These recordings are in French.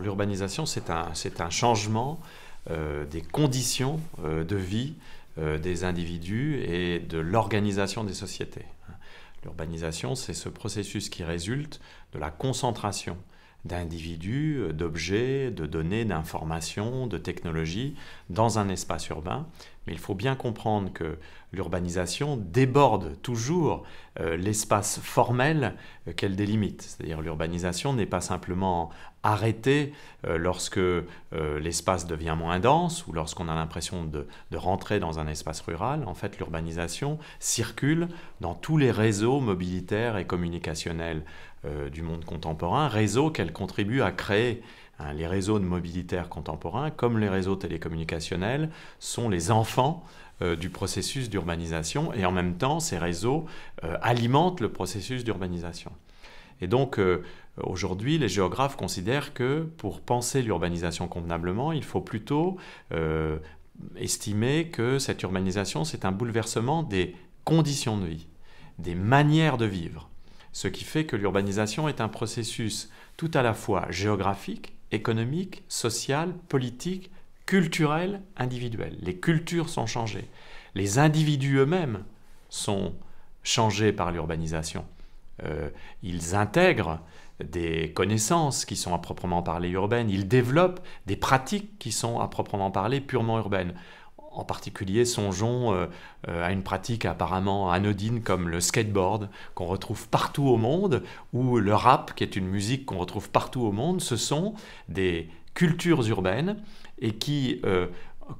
l'urbanisation, c'est un, un, changement euh, des conditions euh, de vie euh, des individus et de l'organisation des sociétés. L'urbanisation, c'est ce processus qui résulte de la concentration d'individus, euh, d'objets, de données, d'informations, de technologies dans un espace urbain. Mais il faut bien comprendre que l'urbanisation déborde toujours euh, l'espace formel euh, qu'elle délimite. C'est-à-dire l'urbanisation n'est pas simplement arrêtée lorsque l'espace devient moins dense ou lorsqu'on a l'impression de rentrer dans un espace rural. En fait, l'urbanisation circule dans tous les réseaux mobilitaires et communicationnels euh, du monde contemporain, réseaux qu'elle contribue à créer. Hein, les réseaux de mobilitaires contemporains, comme les réseaux télécommunicationnels, sont les enfants euh, du processus d'urbanisation et en même temps, ces réseaux euh, alimentent le processus d'urbanisation. Et donc, Aujourd'hui, les géographes considèrent que pour penser l'urbanisation convenablement, il faut plutôt estimer que cette urbanisation, c'est un bouleversement des conditions de vie, des manières de vivre ce qui fait que l'urbanisation est un processus tout à la fois géographique, économique, social, politique, culturel, individuel. Les cultures sont changées. Les individus eux-mêmes sont changés par l'urbanisation. Euh, ils intègrent des connaissances qui sont à proprement parler urbaines, ils développent des pratiques qui sont à proprement parler purement urbaines en particulier, songeons euh, euh, à une pratique apparemment anodine comme le skateboard, qu'on retrouve partout au monde, ou le rap, qui est une musique qu'on retrouve partout au monde. Ce sont des cultures urbaines et qui euh,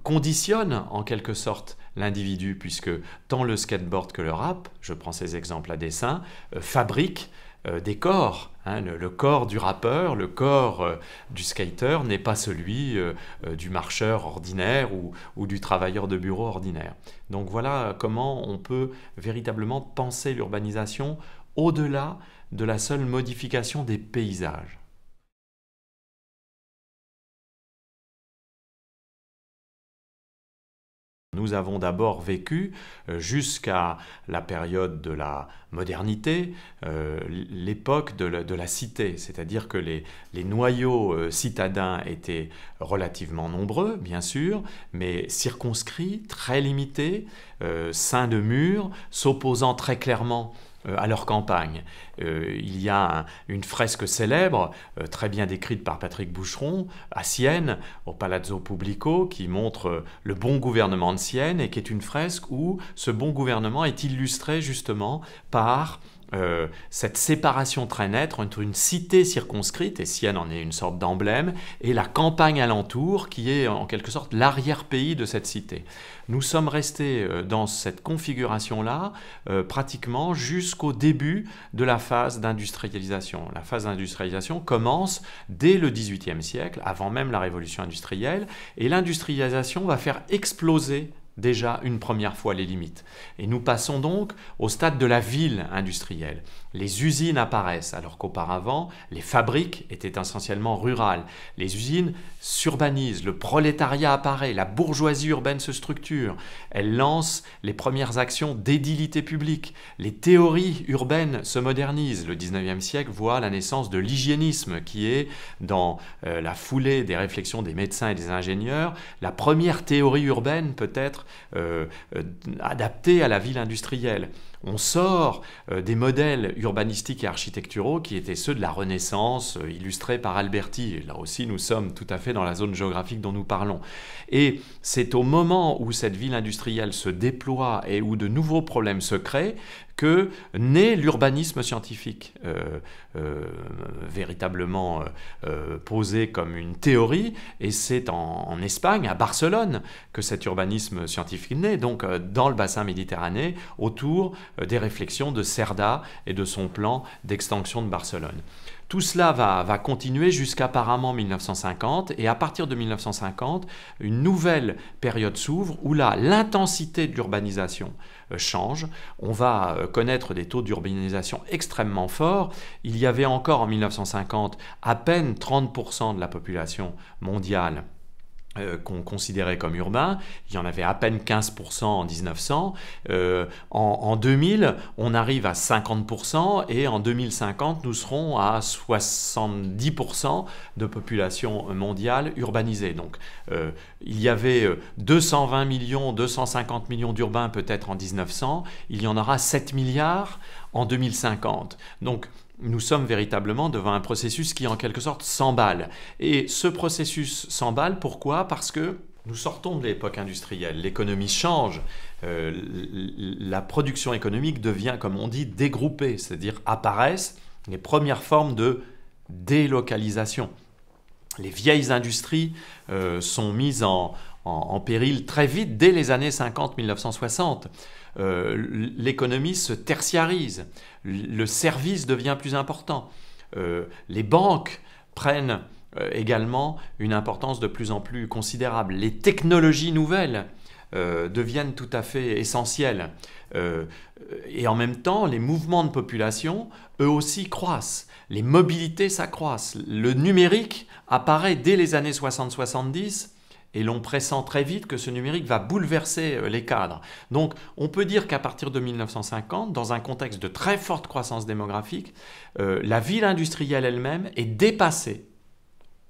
conditionnent en quelque sorte l'individu, puisque tant le skateboard que le rap, je prends ces exemples à dessin, fabriquent des corps Hein, le, corps du rappeur, le corps euh, du skater n'est pas celui euh, euh, du marcheur ordinaire ou, du travailleur de bureau ordinaire. Donc voilà comment on peut véritablement penser l'urbanisation au-delà de la seule modification des paysages. Nous avons d'abord vécu, euh, jusqu'à la période de la modernité, euh, l'époque de, la cité, c'est-à-dire que les, noyaux euh, citadins étaient relativement nombreux, bien sûr, mais circonscrits, très limités, euh, de murs, s'opposant très clairement euh, à leur campagne. Euh, il y a une fresque célèbre, euh, très bien décrite par Patrick Boucheron, à Sienne, au Palazzo Pubblico, qui montre le bon gouvernement de Sienne et qui est une fresque où ce bon gouvernement est illustré justement par euh, cette séparation très nette entre une cité circonscrite, et Sienne en est une sorte d'emblème, et la campagne alentour qui est en quelque sorte l'arrière-pays de cette cité. Nous sommes restés euh, dans cette configuration-là euh, pratiquement jusqu'au début de la phase d'industrialisation. La phase d'industrialisation commence dès le 18e siècle, avant même la révolution industrielle, et l'industrialisation va faire exploser déjà une première fois les limites. Et nous passons donc au stade de la ville industrielle les usines apparaissent, alors qu'auparavant, les fabriques étaient essentiellement rurales. Les usines s'urbanisent, le prolétariat apparaît, la bourgeoisie urbaine se structure, elle lance les premières actions d'édilité publique, les théories urbaines se modernisent. Le 19e siècle voit la naissance de l'hygiénisme, qui est, dans euh, la foulée des réflexions des médecins et des ingénieurs, la première théorie urbaine peut-être euh, euh, adaptée à la ville industrielle. On sort euh, des modèles urbanistiques et architecturaux qui étaient ceux de la Renaissance, euh, illustrés par Alberti. là aussi, nous sommes tout à fait dans la zone géographique dont nous parlons. Et c'est au moment où cette ville industrielle se déploie et où de nouveaux problèmes se créent que naît l'urbanisme scientifique, euh, euh, véritablement euh, posé comme une théorie, et c'est en, Espagne, à Barcelone, que cet urbanisme scientifique naît, donc dans le bassin méditerranéen, autour des réflexions de Cerda et de son plan d'extension de Barcelone. Tout cela va, va continuer jusqu'apparemment 1950 et à partir de 1950, une nouvelle période s'ouvre où là, l'intensité de l'urbanisation euh, change. On va euh, connaître des taux d'urbanisation extrêmement forts. Il y avait encore en 1950 à peine 30% de la population mondiale euh, qu'on considérait comme urbain, il y en avait à peine 15% en 1900. Euh, en, 2000, on arrive à 50% et en 2050, nous serons à 70% de population mondiale urbanisée. Donc, euh, il y avait 220 millions, 250 millions d'urbains peut-être en 1900. Il y en aura 7 milliards en 2050. Donc, nous sommes véritablement devant un processus qui en quelque sorte s'emballe. Et ce processus s'emballe pourquoi Parce que nous sortons de l'époque industrielle, l'économie change, euh, la production économique devient, comme on dit, dégroupée, c'est-à-dire apparaissent les premières formes de délocalisation. Les vieilles industries euh, sont mises en, péril très vite dès les années 50-1960. Euh, l'économie se tertiarise, le service devient plus important, euh, les banques prennent euh, également une importance de plus en plus considérable, les technologies nouvelles deviennent tout à fait essentielles et en même temps les mouvements de population eux aussi croissent, les mobilités s'accroissent, le numérique apparaît dès les années 60-70 et l'on pressent très vite que ce numérique va bouleverser euh, les cadres. Donc on peut dire qu'à partir de 1950, dans un contexte de très forte croissance démographique, euh, la ville industrielle elle-même est dépassée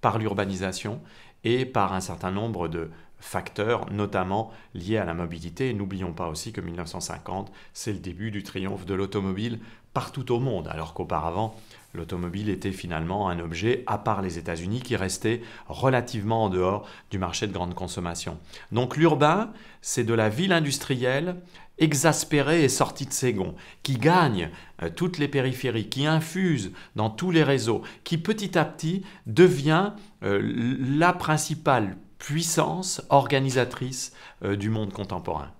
par l'urbanisation et par un certain nombre de facteurs, notamment liés à la mobilité. N'oublions pas aussi que 1950, c'est le début du triomphe de l'automobile partout au monde, alors qu'auparavant, L'automobile était finalement un objet, à part les États-Unis, qui restait relativement en dehors du marché de grande consommation. Donc l'urbain, c'est de la ville industrielle exaspérée et sortie de ses gonds, qui gagne euh, toutes les périphéries, qui infuse dans tous les réseaux, qui petit à petit devient euh, la principale puissance organisatrice euh, du monde contemporain.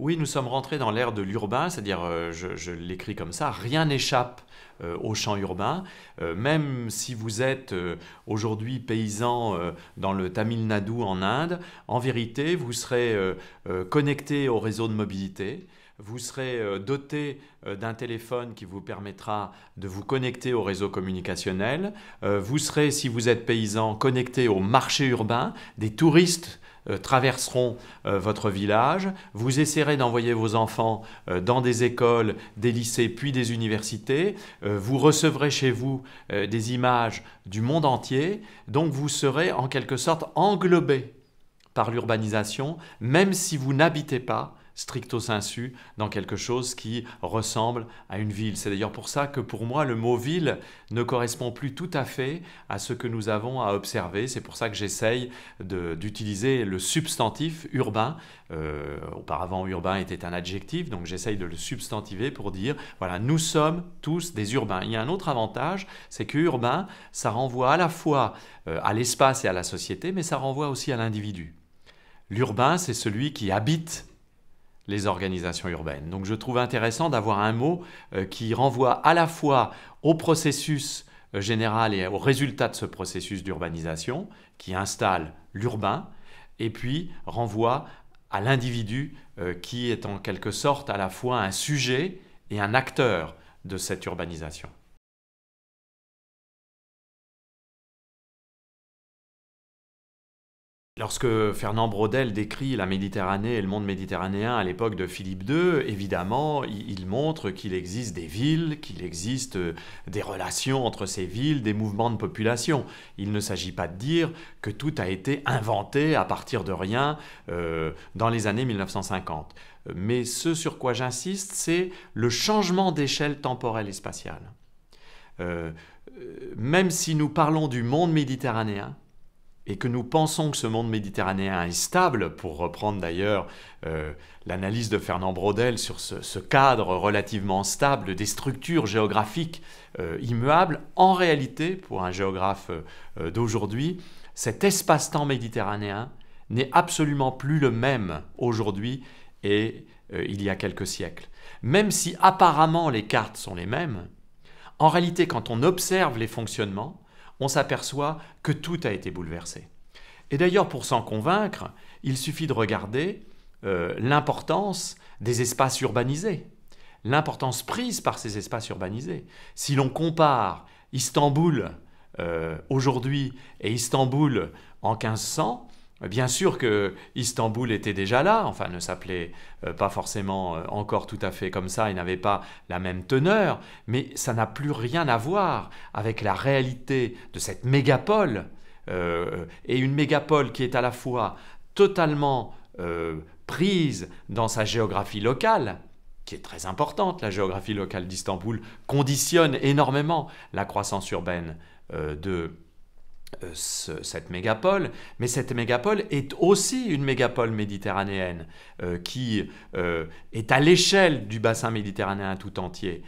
Oui, nous sommes rentrés dans l'ère de l'urbain, c'est-à-dire, euh, je, l'écris comme ça, rien n'échappe euh, au champ urbain. Euh, même si vous êtes aujourd'hui paysan dans le Tamil Nadu en Inde, en vérité, vous serez connecté au réseau de mobilité. Vous serez doté d'un téléphone qui vous permettra de vous connecter au réseau communicationnel. Vous serez, si vous êtes paysan, connecté au marché urbain. Des touristes euh, traverseront euh, votre village. Vous essaierez d'envoyer vos enfants euh, dans des écoles, des lycées, puis des universités. vous recevrez chez vous des images du monde entier. Donc vous serez en quelque sorte englobé par l'urbanisation, même si vous n'habitez pas stricto sensu dans quelque chose qui ressemble à une ville. C'est d'ailleurs pour ça que pour moi le mot ville ne correspond plus tout à fait à ce que nous avons à observer. C'est pour ça que j'essaye d'utiliser le substantif urbain. Euh, auparavant urbain était un adjectif, donc j'essaye de le substantiver pour dire voilà, nous sommes tous des urbains. Il y a un autre avantage, c'est que urbain, ça renvoie à la fois euh, à l'espace et à la société, mais ça renvoie aussi à l'individu. L'urbain, c'est celui qui habite les organisations urbaines. Donc je trouve intéressant d'avoir un mot euh, qui renvoie à la fois au processus euh, général et au résultat de ce processus d'urbanisation qui installe l'urbain et puis renvoie à l'individu euh, qui est en quelque sorte à la fois un sujet et un acteur de cette urbanisation. Lorsque Fernand Braudel décrit la Méditerranée et le monde méditerranéen à l'époque de Philippe II, évidemment, il montre qu'il existe des villes, qu'il existe euh, des relations entre ces villes, des mouvements de population. Il ne s'agit pas de dire que tout a été inventé à partir de rien euh, dans les années 1950. Mais ce sur quoi j'insiste, c'est le changement d'échelle temporelle et spatiale. Euh, même si nous parlons du monde méditerranéen, et que nous pensons que ce monde méditerranéen est stable, pour reprendre d'ailleurs euh, l'analyse de Fernand Braudel sur ce, cadre relativement stable des structures géographiques euh, immuables, en réalité, pour un géographe euh, d'aujourd'hui, cet espace-temps méditerranéen n'est absolument plus le même aujourd'hui et il y a quelques siècles. Même si apparemment les cartes sont les mêmes, en réalité, quand on observe les fonctionnements, on s'aperçoit que tout a été bouleversé. Et d'ailleurs, pour s'en convaincre, il suffit de regarder euh, l'importance des espaces urbanisés, l'importance prise par ces espaces urbanisés. Si l'on compare Istanbul euh, aujourd'hui et Istanbul en 1500, Bien sûr que Istanbul était déjà là, enfin ne s'appelait euh, pas forcément euh, encore tout à fait comme ça, il n'avait pas la même teneur, mais ça n'a plus rien à voir avec la réalité de cette mégapole, euh, et une mégapole qui est à la fois totalement prise dans sa géographie locale, qui est très importante, la géographie locale d'Istanbul conditionne énormément la croissance urbaine de euh, cette mégapole, mais cette mégapole est aussi une mégapole méditerranéenne euh, qui euh, est à l'échelle du bassin méditerranéen tout entier.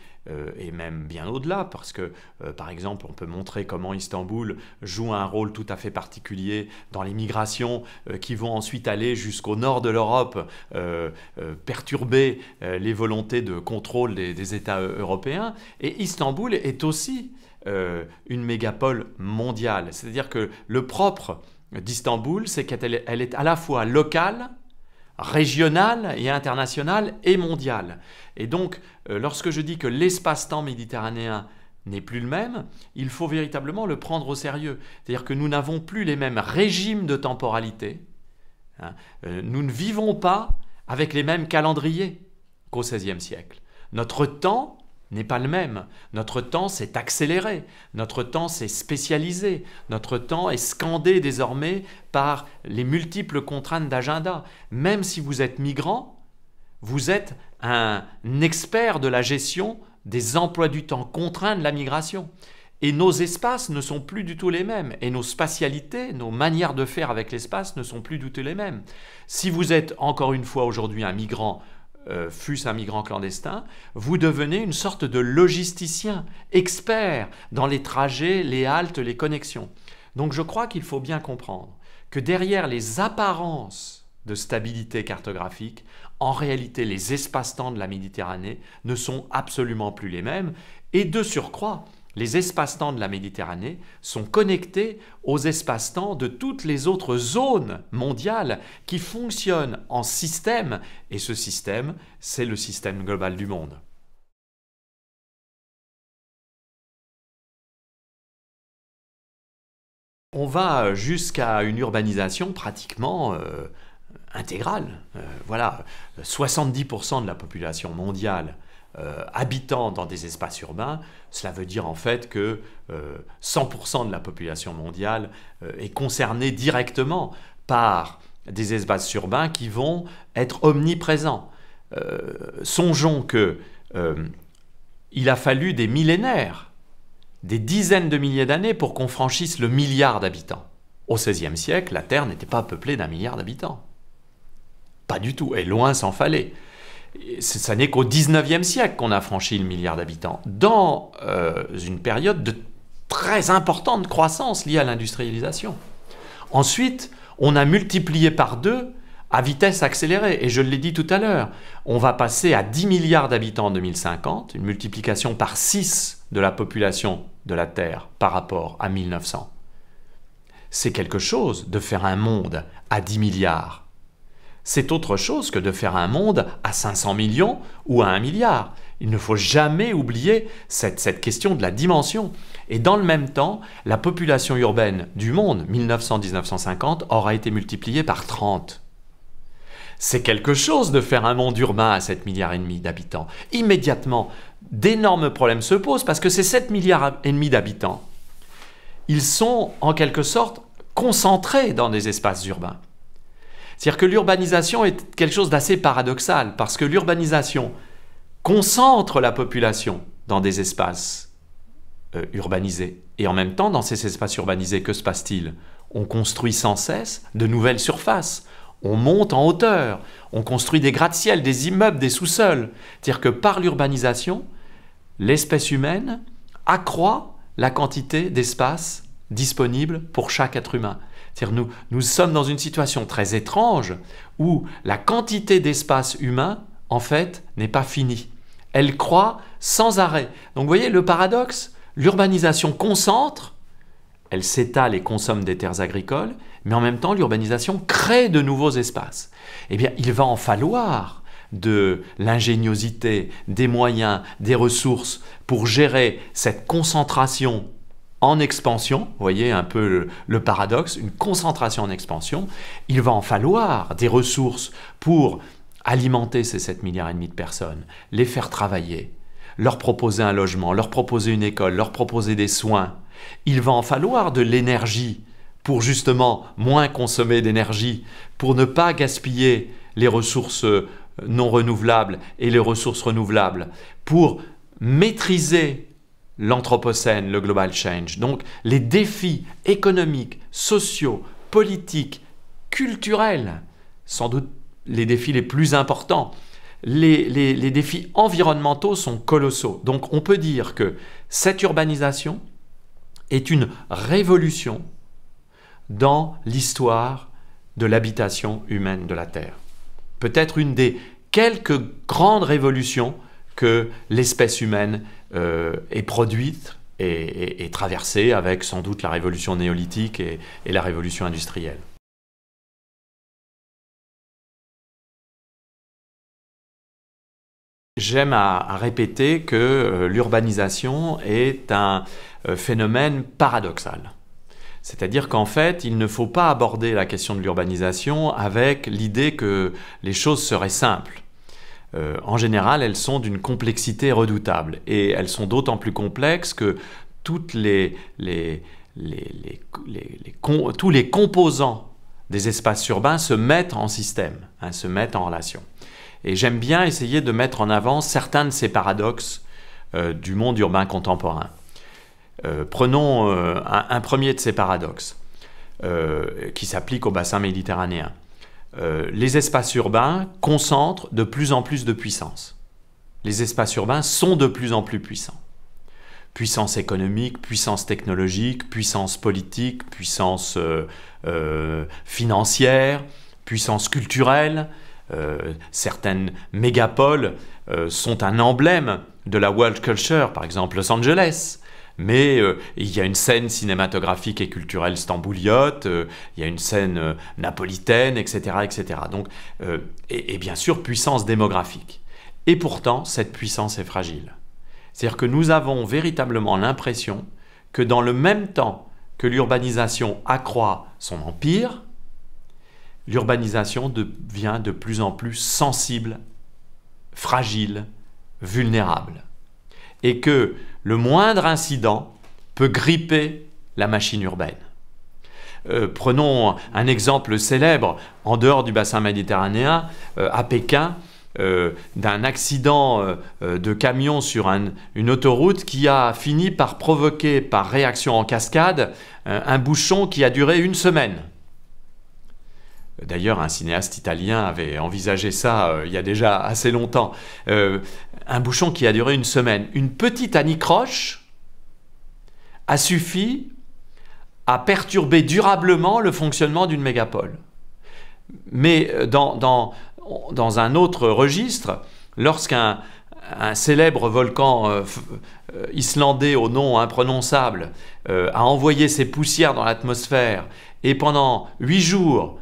et même bien au-delà, parce que, par exemple, on peut montrer comment Istanbul joue un rôle tout à fait particulier dans les migrations qui vont ensuite aller jusqu'au nord de l'Europe, perturber les volontés de contrôle des États européens. Et Istanbul est aussi euh, une mégapole mondiale. C'est-à-dire que le propre d'Istanbul, c'est qu'elle est à la fois locale, régionale et internationale et mondiale. Et donc, euh, lorsque je dis que l'espace-temps méditerranéen n'est plus le même, il faut véritablement le prendre au sérieux. C'est-à-dire que nous n'avons plus les mêmes régimes de temporalité, hein. euh, nous ne vivons pas avec les mêmes calendriers qu'au XVIe siècle. Notre temps n'est pas le même. Notre temps s'est accéléré, notre temps s'est spécialisé, notre temps est scandé désormais par les multiples contraintes d'agenda. Même si vous êtes migrant, vous êtes un expert de la gestion des emplois du temps contraints de la migration. Et nos espaces ne sont plus du tout les mêmes, et nos spatialités, nos manières de faire avec l'espace ne sont plus du tout les mêmes. Si vous êtes encore une fois aujourd'hui un migrant, euh, fût-ce un migrant clandestin, vous devenez une sorte de logisticien, expert dans les trajets, les haltes, les connexions. Donc je crois qu'il faut bien comprendre que derrière les apparences de stabilité cartographique, en réalité les espaces-temps de la Méditerranée ne sont absolument plus les mêmes, et de surcroît, les espaces-temps de la Méditerranée sont connectés aux espaces-temps de toutes les autres zones mondiales qui fonctionnent en système, et ce système, c'est le système global du monde. On va jusqu'à une urbanisation pratiquement euh, intégrale. Euh, voilà, 70% de la population mondiale euh, habitants dans des espaces urbains, cela veut dire en fait que 100% euh, de la population mondiale euh, est concernée directement par des espaces urbains qui vont être omniprésents. songeons que il a fallu des millénaires, des dizaines de milliers d'années pour qu'on franchisse le milliard d'habitants. Au XVIe siècle, la Terre n'était pas peuplée d'un milliard d'habitants. Pas du tout, et loin s'en fallait ça n'est qu'au 19e siècle qu'on a franchi le milliard d'habitants, dans euh, une période de très importante croissance liée à l'industrialisation. Ensuite, on a multiplié par deux à vitesse accélérée, et je l'ai dit tout à l'heure, on va passer à 10 milliards d'habitants en 2050, une multiplication par 6 de la population de la Terre par rapport à 1900. C'est quelque chose de faire un monde à 10 milliards c'est autre chose que de faire un monde à 500 millions ou à 1 milliard. Il ne faut jamais oublier cette, question de la dimension. Et dans le même temps, la population urbaine du monde, 1900-1950, aura été multipliée par 30. C'est quelque chose de faire un monde urbain à 7 milliards et demi d'habitants. Immédiatement, d'énormes problèmes se posent parce que ces 7 milliards et demi d'habitants, ils sont en quelque sorte concentrés dans des espaces urbains. C'est-à-dire que l'urbanisation est quelque chose d'assez paradoxal, parce que l'urbanisation concentre la population dans des espaces euh, urbanisés. Et en même temps, dans ces espaces urbanisés, que se passe-t-il On construit sans cesse de nouvelles surfaces. On monte en hauteur, on construit des gratte-ciels, des immeubles, des sous-sols. C'est-à-dire que par l'urbanisation, l'espèce humaine accroît la quantité d'espace disponible pour chaque être humain cest à nous, nous sommes dans une situation très étrange où la quantité d'espace humain, en fait, n'est pas finie. Elle croît sans arrêt. Donc vous voyez le paradoxe, l'urbanisation concentre, elle s'étale et consomme des terres agricoles, mais en même temps l'urbanisation crée de nouveaux espaces. Eh bien, il va en falloir de l'ingéniosité, des moyens, des ressources pour gérer cette concentration en expansion, vous voyez un peu le, paradoxe, une concentration en expansion, il va en falloir des ressources pour alimenter ces 7 milliards et demi de personnes, les faire travailler, leur proposer un logement, leur proposer une école, leur proposer des soins. Il va en falloir de l'énergie pour justement moins consommer d'énergie, pour ne pas gaspiller les ressources euh, non renouvelables et les ressources renouvelables, pour maîtriser l'Anthropocène, le Global Change. Donc les défis économiques, sociaux, politiques, culturels, sans doute les défis les plus importants. Les, défis environnementaux sont colossaux. Donc on peut dire que cette urbanisation est une révolution dans l'histoire de l'habitation humaine de la Terre. Peut-être une des quelques grandes révolutions que l'espèce humaine euh, est produite et, traversée avec sans doute la révolution néolithique et, la révolution industrielle. J'aime à, répéter que euh, l'urbanisation est un euh, phénomène paradoxal. C'est-à-dire qu'en fait, il ne faut pas aborder la question de l'urbanisation avec l'idée que les choses seraient simples. Euh, en général, elles sont d'une complexité redoutable. Et elles sont d'autant plus complexes que toutes tous les composants des espaces urbains se mettent en système, hein, se mettent en relation. Et j'aime bien essayer de mettre en avant certains de ces paradoxes euh, du monde urbain contemporain. Euh, prenons un, premier de ces paradoxes qui s'applique au bassin méditerranéen. Euh, les espaces urbains concentrent de plus en plus de puissance. Les espaces urbains sont de plus en plus puissants. Puissance économique, puissance technologique, puissance politique, puissance euh, euh, financière, puissance culturelle. certaines mégapoles sont un emblème de la world culture, par exemple Los Angeles. Mais euh, il y a une scène cinématographique et culturelle stambouliote, euh, il y a une scène euh, napolitaine, etc. etc. Donc, et bien sûr, puissance démographique. Et pourtant, cette puissance est fragile. C'est-à-dire que nous avons véritablement l'impression que dans le même temps que l'urbanisation accroît son empire, l'urbanisation devient de plus en plus sensible, fragile, vulnérable et que le moindre incident peut gripper la machine urbaine. Euh, prenons un exemple célèbre en dehors du bassin méditerranéen, euh, à Pékin, euh, d'un accident de camion sur une autoroute qui a fini par provoquer, par réaction en cascade, un bouchon qui a duré une semaine. D'ailleurs, un cinéaste italien avait envisagé ça il y a déjà assez longtemps un bouchon qui a duré une semaine. Une petite anicroche a suffi à perturber durablement le fonctionnement d'une mégapole. Mais euh, dans, un autre registre, lorsqu'un un célèbre volcan euh, euh, islandais au nom imprononçable a envoyé ses poussières dans l'atmosphère et pendant huit jours,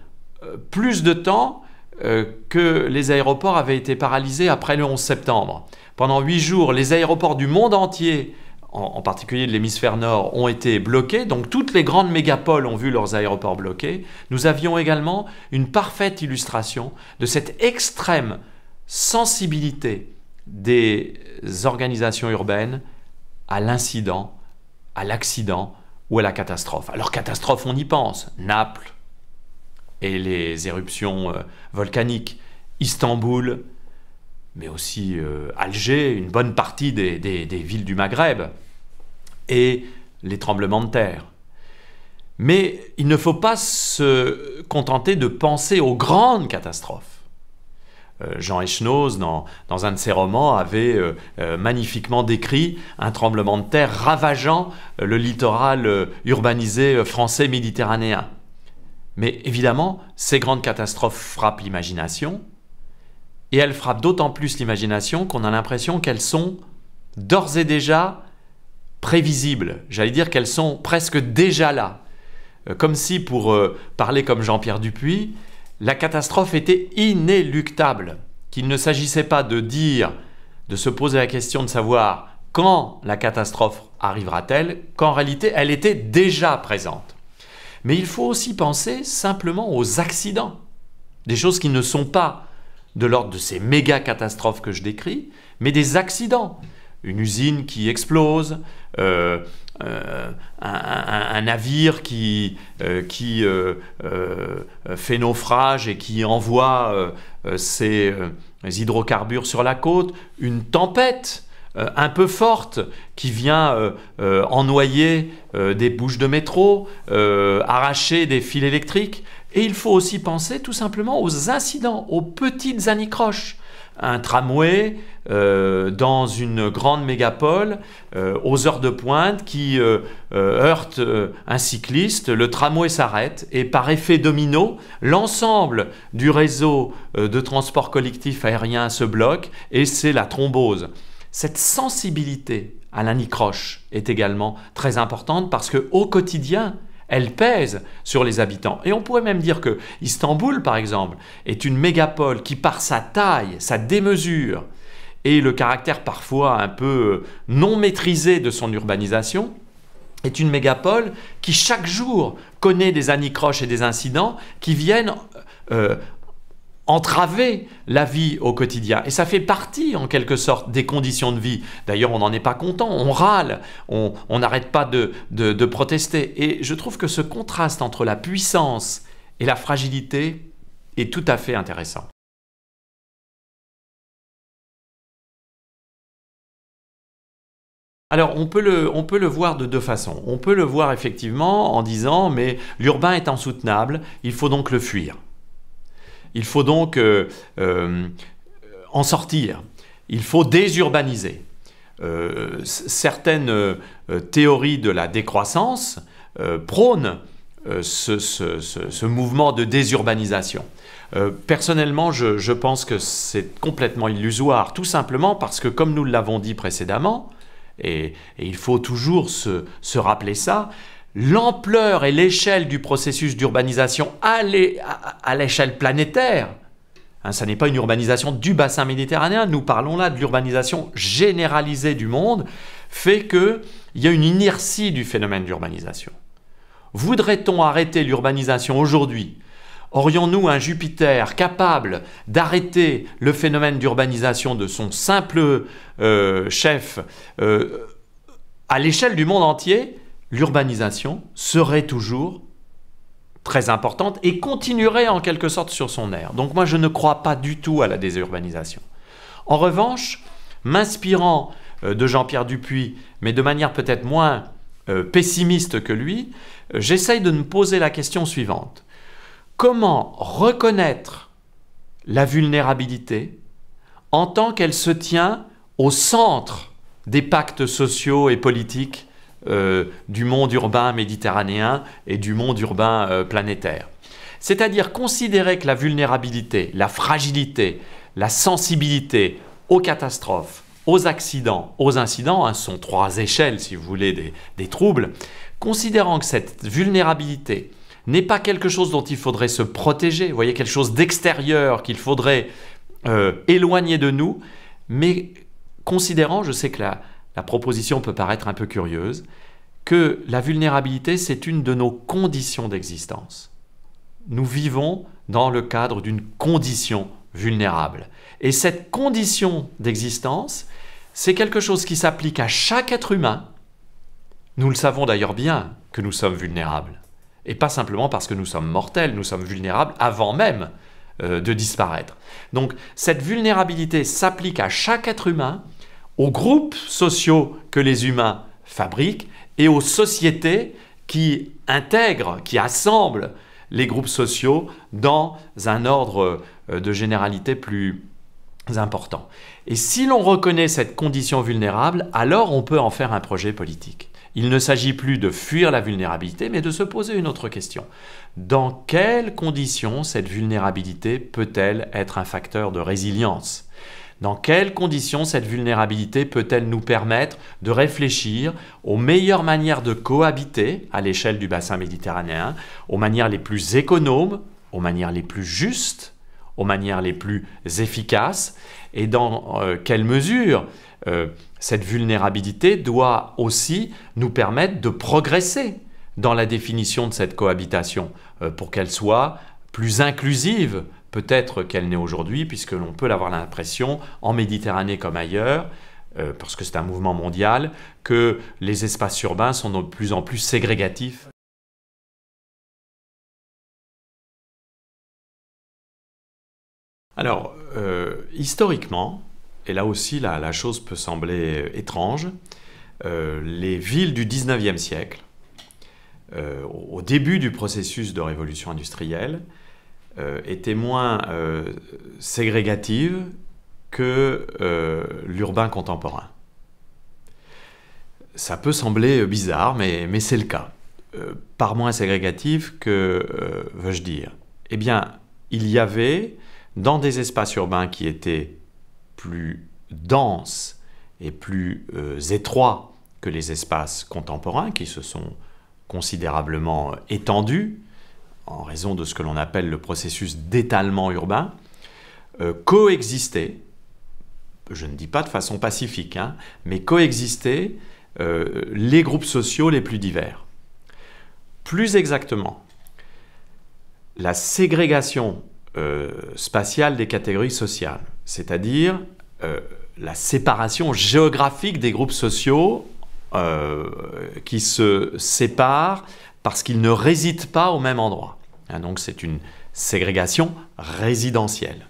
plus de temps, euh, que les aéroports avaient été paralysés après le 11 septembre. Pendant huit jours, les aéroports du monde entier, en, particulier de l'hémisphère nord, ont été bloqués. Donc toutes les grandes mégapoles ont vu leurs aéroports bloqués. Nous avions également une parfaite illustration de cette extrême sensibilité des organisations urbaines à l'incident, à l'accident ou à la catastrophe. Alors catastrophe, on y pense. Naples, et les éruptions euh, volcaniques, Istanbul, mais aussi euh, Alger, une bonne partie des, villes du Maghreb, et les tremblements de terre. Mais il ne faut pas se contenter de penser aux grandes catastrophes. Euh, Jean Echnoz, dans, un de ses romans, avait magnifiquement décrit un tremblement de terre ravageant le littoral urbanisé français méditerranéen. Mais évidemment, ces grandes catastrophes frappent l'imagination, et elles frappent d'autant plus l'imagination qu'on a l'impression qu'elles sont d'ores et déjà prévisibles. J'allais dire qu'elles sont presque déjà là. Euh, comme si, pour euh, parler comme Jean-Pierre Dupuis, la catastrophe était inéluctable, qu'il ne s'agissait pas de dire, de se poser la question de savoir quand la catastrophe arrivera-t-elle, qu'en réalité elle était déjà présente. Mais il faut aussi penser simplement aux accidents, des choses qui ne sont pas de l'ordre de ces méga catastrophes que je décris, mais des accidents. Une usine qui explose, euh, euh, un, navire qui, euh, qui fait naufrage et qui envoie ses hydrocarbures sur la côte, une tempête euh, un peu forte qui vient euh, euh, ennoyer des bouches de métro, arracher des fils électriques. Et il faut aussi penser tout simplement aux incidents, aux petites anicroches. Un tramway dans une grande mégapole aux heures de pointe qui heurte un cycliste, le tramway s'arrête et par effet domino, l'ensemble du réseau de transport collectif aérien se bloque et c'est la thrombose. Cette sensibilité à l'anicroche est également très importante parce que au quotidien, elle pèse sur les habitants. Et on pourrait même dire que Istanbul, par exemple, est une mégapole qui, par sa taille, sa démesure et le caractère parfois un peu non maîtrisé de son urbanisation, est une mégapole qui chaque jour connaît des anicroches et des incidents qui viennent euh, entraver la vie au quotidien. Et ça fait partie, en quelque sorte, des conditions de vie. D'ailleurs, on n'en est pas content, on râle, on n'arrête pas de, protester. Et je trouve que ce contraste entre la puissance et la fragilité est tout à fait intéressant. Alors on peut le voir de deux façons. On peut le voir effectivement en disant mais l'urbain est insoutenable, il faut donc le fuir. Il faut donc euh, euh, en sortir. Il faut désurbaniser. Euh, certaines théories de la décroissance prônent ce, mouvement de désurbanisation. personnellement, je, pense que c'est complètement illusoire, tout simplement parce que, comme nous l'avons dit précédemment, et, il faut toujours se rappeler ça, l'ampleur et l'échelle du processus d'urbanisation à l'échelle planétaire, ce hein, ça n'est pas une urbanisation du bassin méditerranéen, nous parlons là de l'urbanisation généralisée du monde, fait qu'il y a une inertie du phénomène d'urbanisation. Voudrait-on arrêter l'urbanisation aujourd'hui Aurions-nous un Jupiter capable d'arrêter le phénomène d'urbanisation de son simple euh, chef euh, à l'échelle du monde entier l'urbanisation serait toujours très importante et continuerait en quelque sorte sur son air. Donc moi, je ne crois pas du tout à la désurbanisation. En revanche, m'inspirant euh, de Jean-Pierre Dupuis, mais de manière peut-être moins euh, pessimiste que lui, euh, j'essaye de me poser la question suivante. Comment reconnaître la vulnérabilité en tant qu'elle se tient au centre des pactes sociaux et politiques euh, du monde urbain méditerranéen et du monde urbain euh, planétaire. C'est-à-dire considérer que la vulnérabilité, la fragilité, la sensibilité aux catastrophes, aux accidents, aux incidents, hein, ce sont trois échelles, si vous voulez, des, troubles, considérant que cette vulnérabilité n'est pas quelque chose dont il faudrait se protéger, vous voyez, quelque chose d'extérieur qu'il faudrait euh, éloigner de nous, mais considérant, je sais que la, la proposition peut paraître un peu curieuse, que la vulnérabilité, c'est une de nos conditions d'existence. Nous vivons dans le cadre d'une condition vulnérable. Et cette condition d'existence, c'est quelque chose qui s'applique à chaque être humain. Nous le savons d'ailleurs bien que nous sommes vulnérables. Et pas simplement parce que nous sommes mortels, nous sommes vulnérables avant même euh, de disparaître. Donc cette vulnérabilité s'applique à chaque être humain aux groupes sociaux que les humains fabriquent et aux sociétés qui intègrent, qui assemblent les groupes sociaux dans un ordre euh, de généralité plus important. Et si l'on reconnaît cette condition vulnérable, alors on peut en faire un projet politique. Il ne s'agit plus de fuir la vulnérabilité, mais de se poser une autre question. Dans quelles conditions cette vulnérabilité peut-elle être un facteur de résilience dans quelles conditions cette vulnérabilité peut-elle nous permettre de réfléchir aux meilleures manières de cohabiter à l'échelle du bassin méditerranéen, aux manières les plus économes, aux manières les plus justes, aux manières les plus efficaces, et dans euh, quelle mesure euh, cette vulnérabilité doit aussi nous permettre de progresser dans la définition de cette cohabitation euh, pour qu'elle soit plus inclusive, peut-être qu'elle n'est aujourd'hui, puisque l'on peut avoir l'impression, en Méditerranée comme ailleurs, euh, parce que c'est un mouvement mondial, que les espaces urbains sont de plus en plus ségrégatifs. Alors, euh, historiquement, et là aussi la, chose peut sembler étrange, euh, les villes du 19e siècle, au début du processus de révolution industrielle, était euh, moins euh, ségrégative que euh, l'urbain contemporain. Ça peut sembler bizarre, mais, c'est le cas. par moins ségrégative que, veux-je dire Eh bien, il y avait, dans des espaces urbains qui étaient plus denses et plus étroits que les espaces contemporains, qui se sont considérablement étendus, en raison de ce que l'on appelle le processus d'étalement urbain, euh, coexister, je ne dis pas de façon pacifique, hein, mais coexister euh, les groupes sociaux les plus divers. Plus exactement, la ségrégation euh, spatiale des catégories sociales, c'est-à-dire la séparation géographique des groupes sociaux qui se séparent parce qu'ils ne résident pas au même endroit. Hein, donc c'est une ségrégation résidentielle.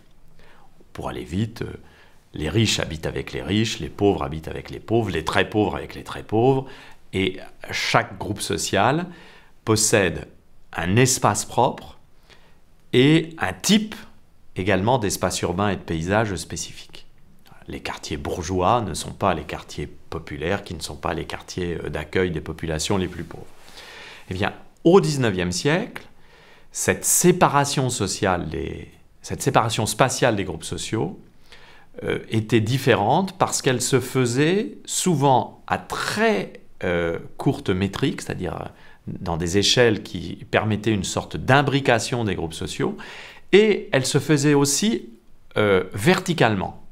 Pour aller vite, euh, les riches habitent avec les riches, les pauvres habitent avec les pauvres, les très pauvres avec les très pauvres, et chaque groupe social possède un espace propre et un type également d'espace urbain et de paysage spécifique. Les quartiers bourgeois ne sont pas les quartiers populaires, qui ne sont pas les quartiers euh, d'accueil des populations les plus pauvres. Eh bien, au XIXe siècle, cette séparation sociale, cette séparation spatiale des groupes sociaux euh, était différente parce qu'elle se faisait souvent à très euh, courte métrique, c'est-à-dire euh, dans des échelles qui permettaient une sorte d'imbrication des groupes sociaux, et elle se faisait aussi verticalement.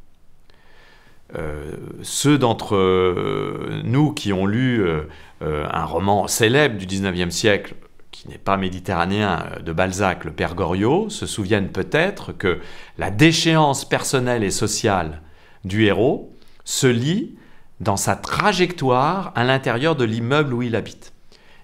ceux d'entre nous qui ont lu un roman célèbre du 19e siècle qui n'est pas méditerranéen, euh, de Balzac, le père Goriot, se souviennent peut-être que la déchéance personnelle et sociale du héros se lie dans sa trajectoire à l'intérieur de l'immeuble où il habite.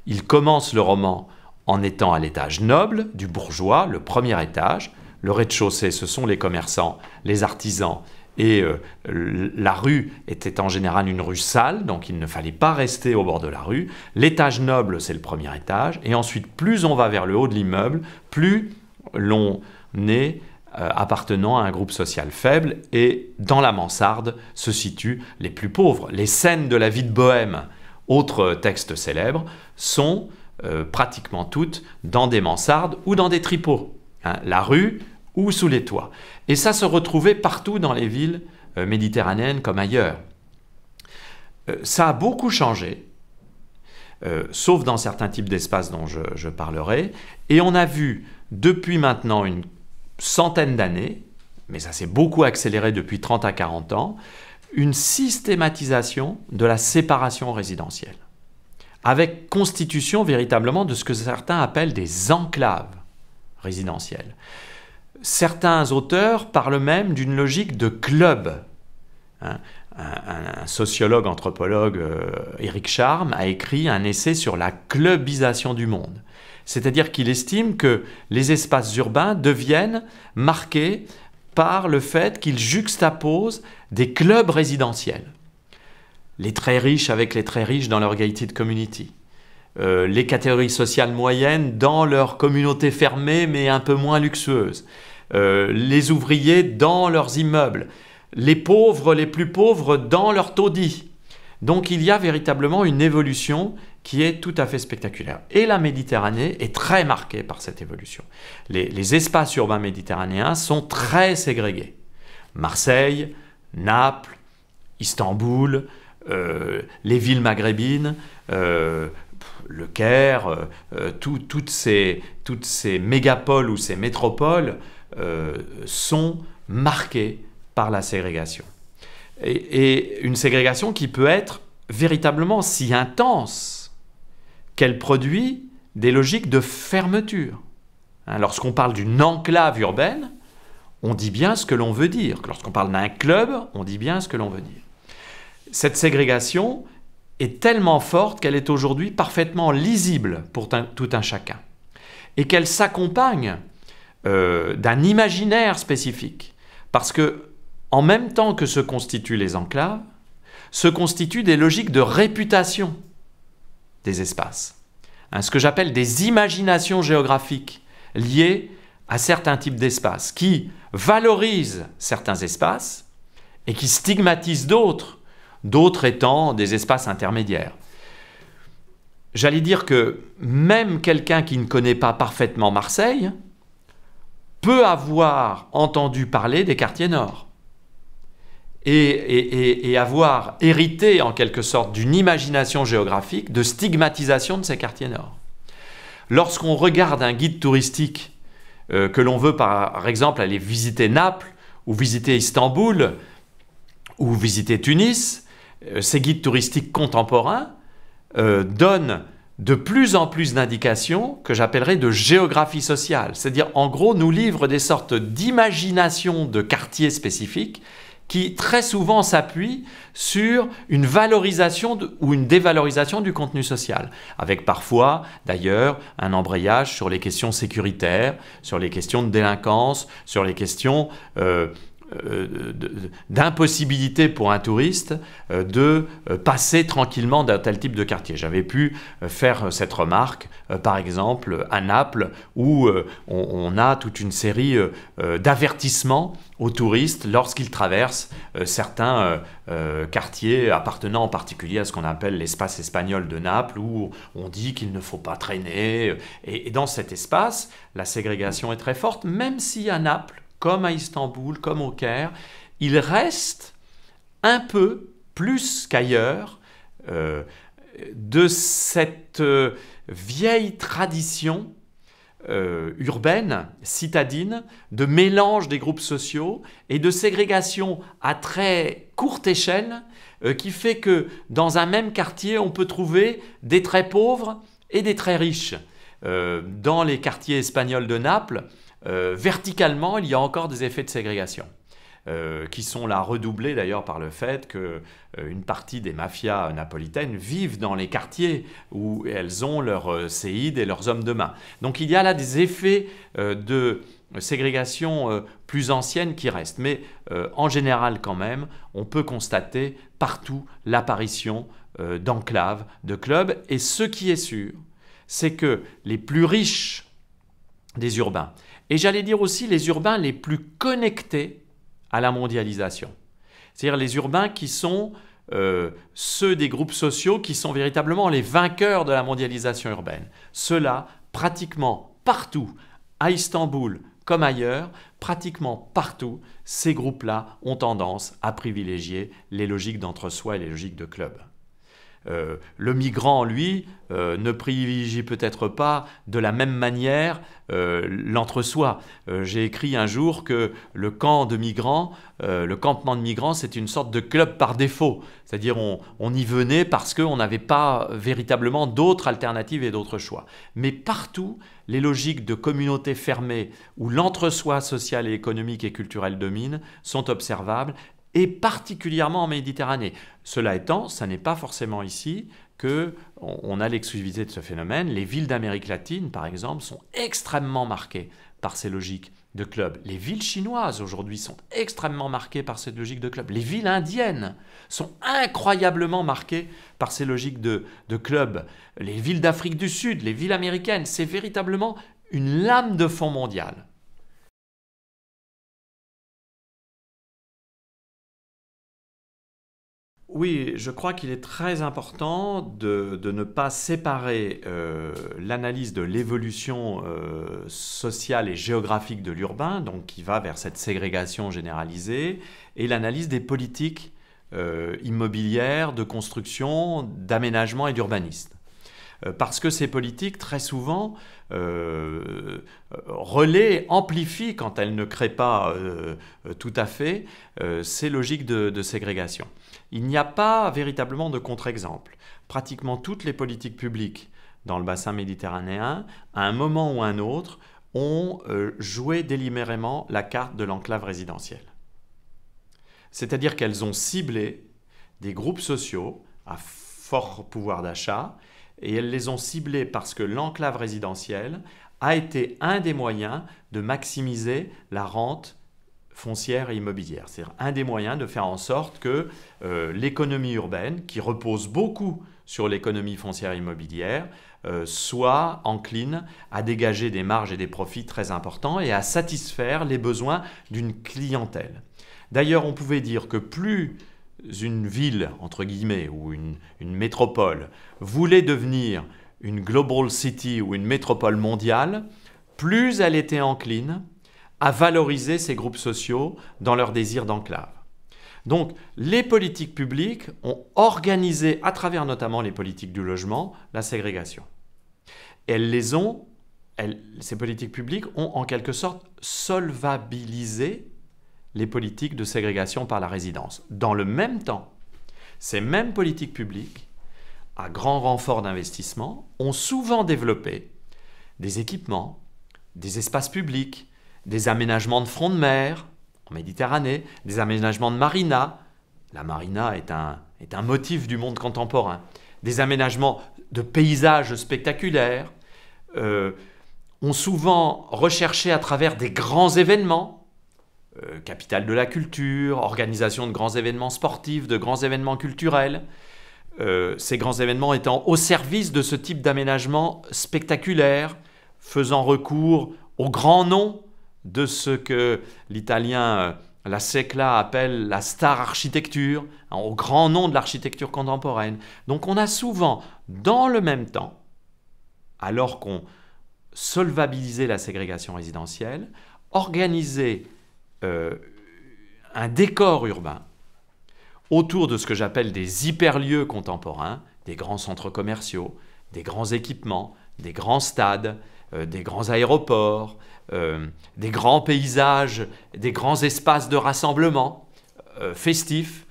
Il commence le roman en étant à l'étage noble du bourgeois, le premier étage. Le rez-de-chaussée, ce sont les commerçants, les artisans et euh, la rue était en général une rue sale, donc il ne fallait pas rester au bord de la rue. L'étage noble, c'est le premier étage, et ensuite plus on va vers le haut de l'immeuble, plus l'on est euh, appartenant à un groupe social faible, et dans la mansarde se situent les plus pauvres. Les scènes de la vie de Bohème, autre texte célèbre, sont euh, pratiquement toutes dans des mansardes ou dans des tripots. Hein. la rue, ou sous les toits. Et ça se retrouvait partout dans les villes euh, méditerranéennes comme ailleurs. Euh, ça a beaucoup changé, euh, sauf dans certains types d'espaces dont je, je, parlerai. Et on a vu depuis maintenant une centaine d'années, mais ça s'est beaucoup accéléré depuis 30 à 40 ans, une systématisation de la séparation résidentielle, avec constitution véritablement de ce que certains appellent des enclaves résidentielles certains auteurs parlent même d'une logique de club. Hein, un, sociologue anthropologue, Eric euh, Charme, a écrit un essai sur la clubisation du monde. C'est-à-dire qu'il estime que les espaces urbains deviennent marqués par le fait qu'ils juxtaposent des clubs résidentiels. Les très riches avec les très riches dans leur gated community. Euh, les catégories sociales moyennes dans leur communauté fermée mais un peu moins luxueuse. Euh, les ouvriers dans leurs immeubles, les pauvres, les plus pauvres dans leur taudis. Donc il y a véritablement une évolution qui est tout à fait spectaculaire. Et la Méditerranée est très marquée par cette évolution. Les, espaces urbains méditerranéens sont très ségrégés. Marseille, Naples, Istanbul, euh, les villes maghrébines, euh, le Caire, toutes ces mégapoles ou ces métropoles euh, sont marqués par la ségrégation. Et, une ségrégation qui peut être véritablement si intense qu'elle produit des logiques de fermeture. Hein, lorsqu'on parle d'une enclave urbaine, on dit bien ce que l'on veut dire. Lorsqu'on parle d'un club, on dit bien ce que l'on veut dire. Cette ségrégation est tellement forte qu'elle est aujourd'hui parfaitement lisible pour tout un chacun et qu'elle s'accompagne euh, d'un imaginaire spécifique. Parce que, en même temps que se constituent les enclaves, se constituent des logiques de réputation des espaces. Hein, ce que j'appelle des imaginations géographiques liées à certains types d'espaces, qui valorisent certains espaces et qui stigmatisent d'autres, d'autres étant des espaces intermédiaires. J'allais dire que même quelqu'un qui ne connaît pas parfaitement Marseille, peut avoir entendu parler des quartiers nord et, avoir hérité en quelque sorte d'une imagination géographique de stigmatisation de ces quartiers nord. Lorsqu'on regarde un guide touristique euh, que l'on veut par exemple aller visiter Naples ou visiter Istanbul ou visiter Tunis, euh, ces guides touristiques contemporains euh, donnent de plus en plus d'indications que j'appellerais de géographie sociale. C'est-à-dire, en gros, nous livre des sortes d'imagination de quartiers spécifiques qui très souvent s'appuient sur une valorisation ou une dévalorisation du contenu social, avec parfois d'ailleurs un embrayage sur les questions sécuritaires, sur les questions de délinquance, sur les questions euh, euh, d'impossibilité pour un touriste euh, de euh, passer tranquillement d'un tel type de quartier. J'avais pu faire cette remarque, par exemple, à Naples, où on, a toute une série d'avertissements aux touristes lorsqu'ils traversent certains quartiers appartenant en particulier à ce qu'on appelle l'espace espagnol de Naples, où on dit qu'il ne faut pas traîner. et dans cet espace, la ségrégation est très forte, même si à Naples, comme à Istanbul, comme au Caire, il reste un peu plus qu'ailleurs euh, de cette euh, vieille tradition euh, urbaine, citadine, de mélange des groupes sociaux et de ségrégation à très courte échelle qui fait que dans un même quartier, on peut trouver des très pauvres et des très riches. dans les quartiers espagnols de Naples, euh, verticalement, il y a encore des effets de ségrégation. Euh, qui sont là redoublés d'ailleurs par le fait que euh, une partie des mafias napolitaines vivent dans les quartiers où elles ont leurs séides et leurs hommes de main. Donc il y a là des effets de ségrégation plus anciennes qui restent. Mais en général quand même, on peut constater partout l'apparition d'enclaves, de clubs. Et ce qui est sûr, c'est que les plus riches des urbains, et j'allais dire aussi les urbains les plus connectés à la mondialisation. C'est-à-dire les urbains qui sont euh, ceux des groupes sociaux qui sont véritablement les vainqueurs de la mondialisation urbaine. Ceux-là, pratiquement partout, à Istanbul comme ailleurs, pratiquement partout, ces groupes-là ont tendance à privilégier les logiques d'entre-soi et les logiques de club. Euh, le migrant, lui, euh, ne privilégie peut-être pas de la même manière euh, l'entre-soi. J'ai écrit un jour que le camp de migrants, le campement de migrants, c'est une sorte de club par défaut. C'est-à-dire on, y venait parce qu'on n'avait pas véritablement d'autres alternatives et d'autres choix. Mais partout, les logiques de communautés fermées où l'entre-soi social et économique et culturel domine sont observables et particulièrement en Méditerranée. Cela étant, ce n'est pas forcément ici que on a l'exclusivité de ce phénomène. Les villes d'Amérique latine, par exemple, sont extrêmement marquées par ces logiques de club. Les villes chinoises aujourd'hui sont extrêmement marquées par cette logique de club. Les villes indiennes sont incroyablement marquées par ces logiques de, de club. Les villes d'Afrique du Sud, les villes américaines, c'est véritablement une lame de fond mondiale. Oui, je crois qu'il est très important de, ne pas séparer euh, l'analyse de l'évolution euh, sociale et géographique de l'urbain, donc qui va vers cette ségrégation généralisée, et l'analyse des politiques euh, immobilières, de construction, d'aménagement et d'urbanisme parce que ces politiques, très souvent, euh, relaient, amplifient, quand elles ne créent pas tout à fait, ces logiques de ségrégation. Il n'y a pas véritablement de contre-exemple. Pratiquement toutes les politiques publiques dans le bassin méditerranéen, à un moment ou un autre, ont euh, joué délibérément la carte de l'enclave résidentielle. C'est-à-dire qu'elles ont ciblé des groupes sociaux à fort pouvoir d'achat et elles les ont ciblés parce que l'enclave résidentielle a été un des moyens de maximiser la rente foncière et immobilière. C'est un des moyens de faire en sorte que euh, l'économie urbaine, qui repose beaucoup sur l'économie foncière immobilière, euh, soit encline à dégager des marges et des profits très importants et à satisfaire les besoins d'une clientèle. D'ailleurs, on pouvait dire que plus une ville, entre guillemets, ou une métropole, voulait devenir une global city ou une métropole mondiale, plus elle était encline à valoriser ces groupes sociaux dans leur désir d'enclave. Donc, les politiques publiques ont organisé, à travers notamment les politiques du logement, la ségrégation. Elles les ont, ces politiques publiques ont en quelque sorte solvabilisé les politiques de ségrégation par la résidence. Dans le même temps, ces mêmes politiques publiques, à grand renfort d'investissement, ont souvent développé des équipements, des espaces publics, des aménagements de front de mer en Méditerranée, des aménagements de marina, la marina est un, motif du monde contemporain, des aménagements de paysages spectaculaires, euh, ont souvent recherché à travers des grands événements, euh, capitale de la culture, organisation de grands événements sportifs, de grands événements culturels, euh, ces grands événements étant au service de ce type d'aménagement spectaculaire, faisant recours aux grands noms de ce que l'italien euh, la SECLA appelle la star architecture, hein, au grand nom de l'architecture contemporaine. Donc on a souvent, dans le même temps, alors qu'on solvabilisait la ségrégation résidentielle, organisé euh, un décor urbain autour de ce que j'appelle des hyperlieux contemporains, des grands centres commerciaux, des grands équipements, des grands stades, euh, des grands aéroports, euh, des grands paysages, des grands espaces de rassemblement euh, festifs.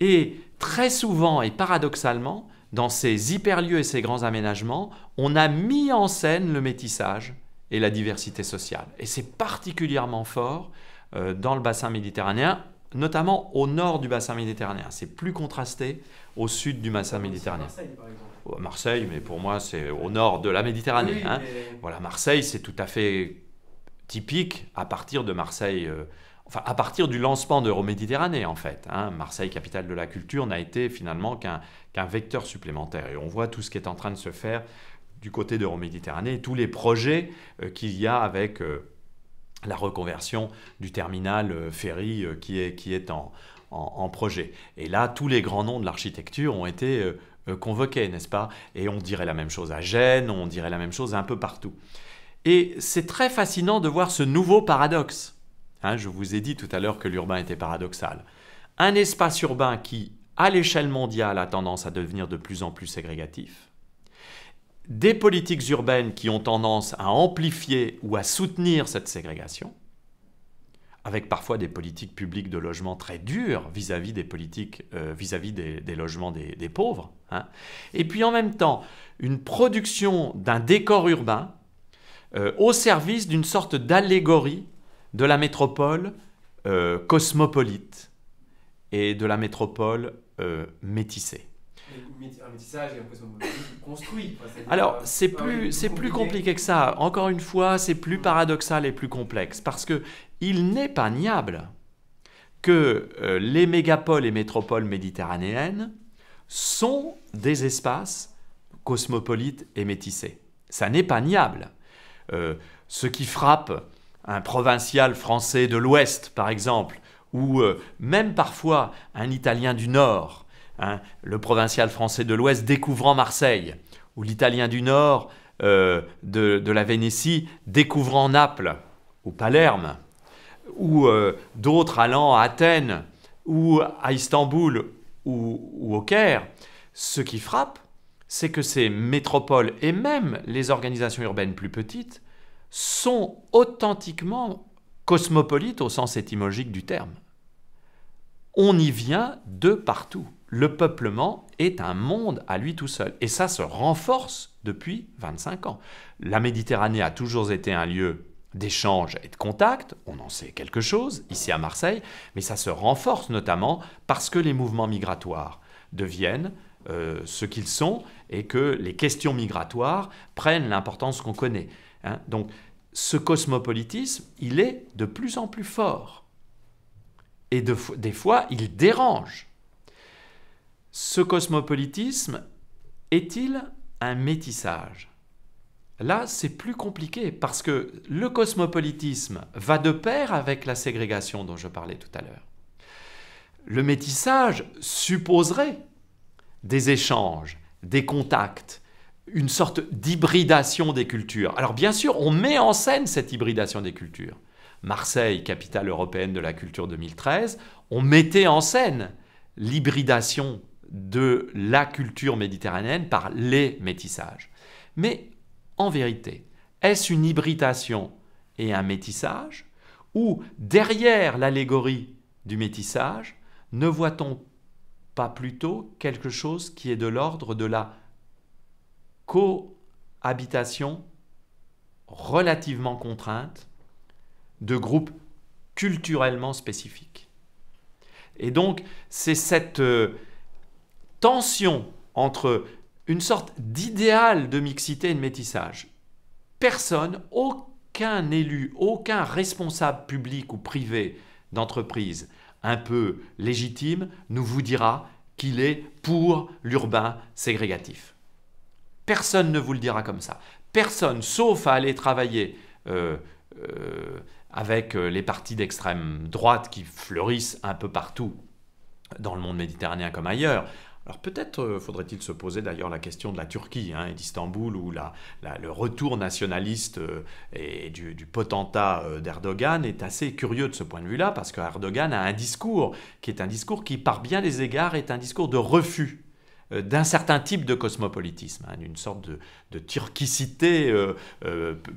Et très souvent et paradoxalement, dans ces hyperlieux et ces grands aménagements, on a mis en scène le métissage et la diversité sociale. Et c'est particulièrement fort euh, dans le bassin méditerranéen, notamment au nord du bassin méditerranéen. C'est plus contrasté au sud du bassin méditerranéen. Marseille, Marseille, mais pour moi, c'est au nord de la Méditerranée. Hein. Voilà, Marseille, c'est tout à fait typique à partir de Marseille, euh, enfin à partir du lancement Méditerranée en fait. Hein. Marseille, capitale de la culture, n'a été finalement qu'un vecteur supplémentaire. Et on voit tout ce qui est en train de se faire du côté d'Euroméditerranée, tous les projets euh, qu'il y a avec euh, la reconversion du terminal ferry qui est, en, projet. Et là, tous les grands noms de l'architecture ont été convoqués, n'est-ce pas Et on dirait la même chose à Gênes, on dirait la même chose un peu partout. Et c'est très fascinant de voir ce nouveau paradoxe. Hein, je vous ai dit tout à l'heure que l'urbain était paradoxal. Un espace urbain qui, à l'échelle mondiale, a tendance à devenir de plus en plus ségrégatif. Des politiques urbaines qui ont tendance à amplifier ou à soutenir cette ségrégation avec parfois des politiques publiques de logement très dures vis-à-vis des politiques, euh, vis-à-vis des, logements des, pauvres. Hein. Et puis en même temps, une production d'un décor urbain euh, au service d'une sorte d'allégorie de la métropole euh, cosmopolite et de la métropole euh, métissée. Un métissage et un construit. Alors, c'est plus, c'est plus compliqué que ça. Encore une fois, c'est plus paradoxal et plus complexe parce que il n'est pas niable que les mégapoles et métropoles méditerranéennes sont des espaces cosmopolites et métissés. Ça n'est pas niable. Euh, ce qui frappe un provincial français de l'Ouest, par exemple, ou euh, même parfois un Italien du Nord, hein, le provincial français de l'Ouest découvrant Marseille, ou l'Italien du Nord euh, de, la Vénétie découvrant Naples, ou Palerme, ou d'autres allant à Athènes, ou à Istanbul, ou au Caire, ce qui frappe, c'est que ces métropoles et même les organisations urbaines plus petites sont authentiquement cosmopolites au sens étymologique du terme. On y vient de partout. Le peuplement est un monde à lui tout seul. Et ça se renforce depuis 25 ans. La Méditerranée a toujours été un lieu d'échange et de contact. on en sait quelque chose ici à Marseille, mais ça se renforce notamment parce que les mouvements migratoires deviennent euh, ce qu'ils sont et que les questions migratoires prennent l'importance qu'on connaît. Hein. Donc ce cosmopolitisme, il est de plus en plus fort. Et des fois, il dérange. Ce cosmopolitisme est-il un métissage Là, c'est plus compliqué parce que le cosmopolitisme va de pair avec la ségrégation dont je parlais tout à l'heure. Le métissage supposerait des échanges, des contacts, une sorte d'hybridation des cultures. Alors bien sûr, on met en scène cette hybridation des cultures. Marseille, capitale européenne de la culture 2013, on mettait en scène l'hybridation de la culture méditerranéenne par les métissages. Mais en vérité, est-ce une hybridation et un métissage Ou derrière l'allégorie du métissage, ne voit-on pas plutôt quelque chose qui est de l'ordre de la cohabitation relativement contrainte de groupes culturellement spécifiques. Et donc, c'est cette euh, tension entre une sorte d'idéal de mixité et de métissage. Personne, aucun élu, aucun responsable public ou privé d'entreprise un peu légitime nous vous dira qu'il est pour l'urbain ségrégatif. Personne ne vous le dira comme ça. Personne, sauf à aller travailler euh, euh, avec euh, les partis d'extrême droite qui fleurissent un peu partout dans le monde méditerranéen comme ailleurs, alors peut-être euh, faudrait-il se poser d'ailleurs la question de la Turquie hein, et d'Istanbul, où le retour nationaliste euh, et du, potentat euh, d'Erdogan est assez curieux de ce point de vue-là, parce que Erdogan a un discours qui est un discours qui, par bien des égards, est un discours de refus d'un certain type de cosmopolitisme, hein, d'une sorte de, turquicité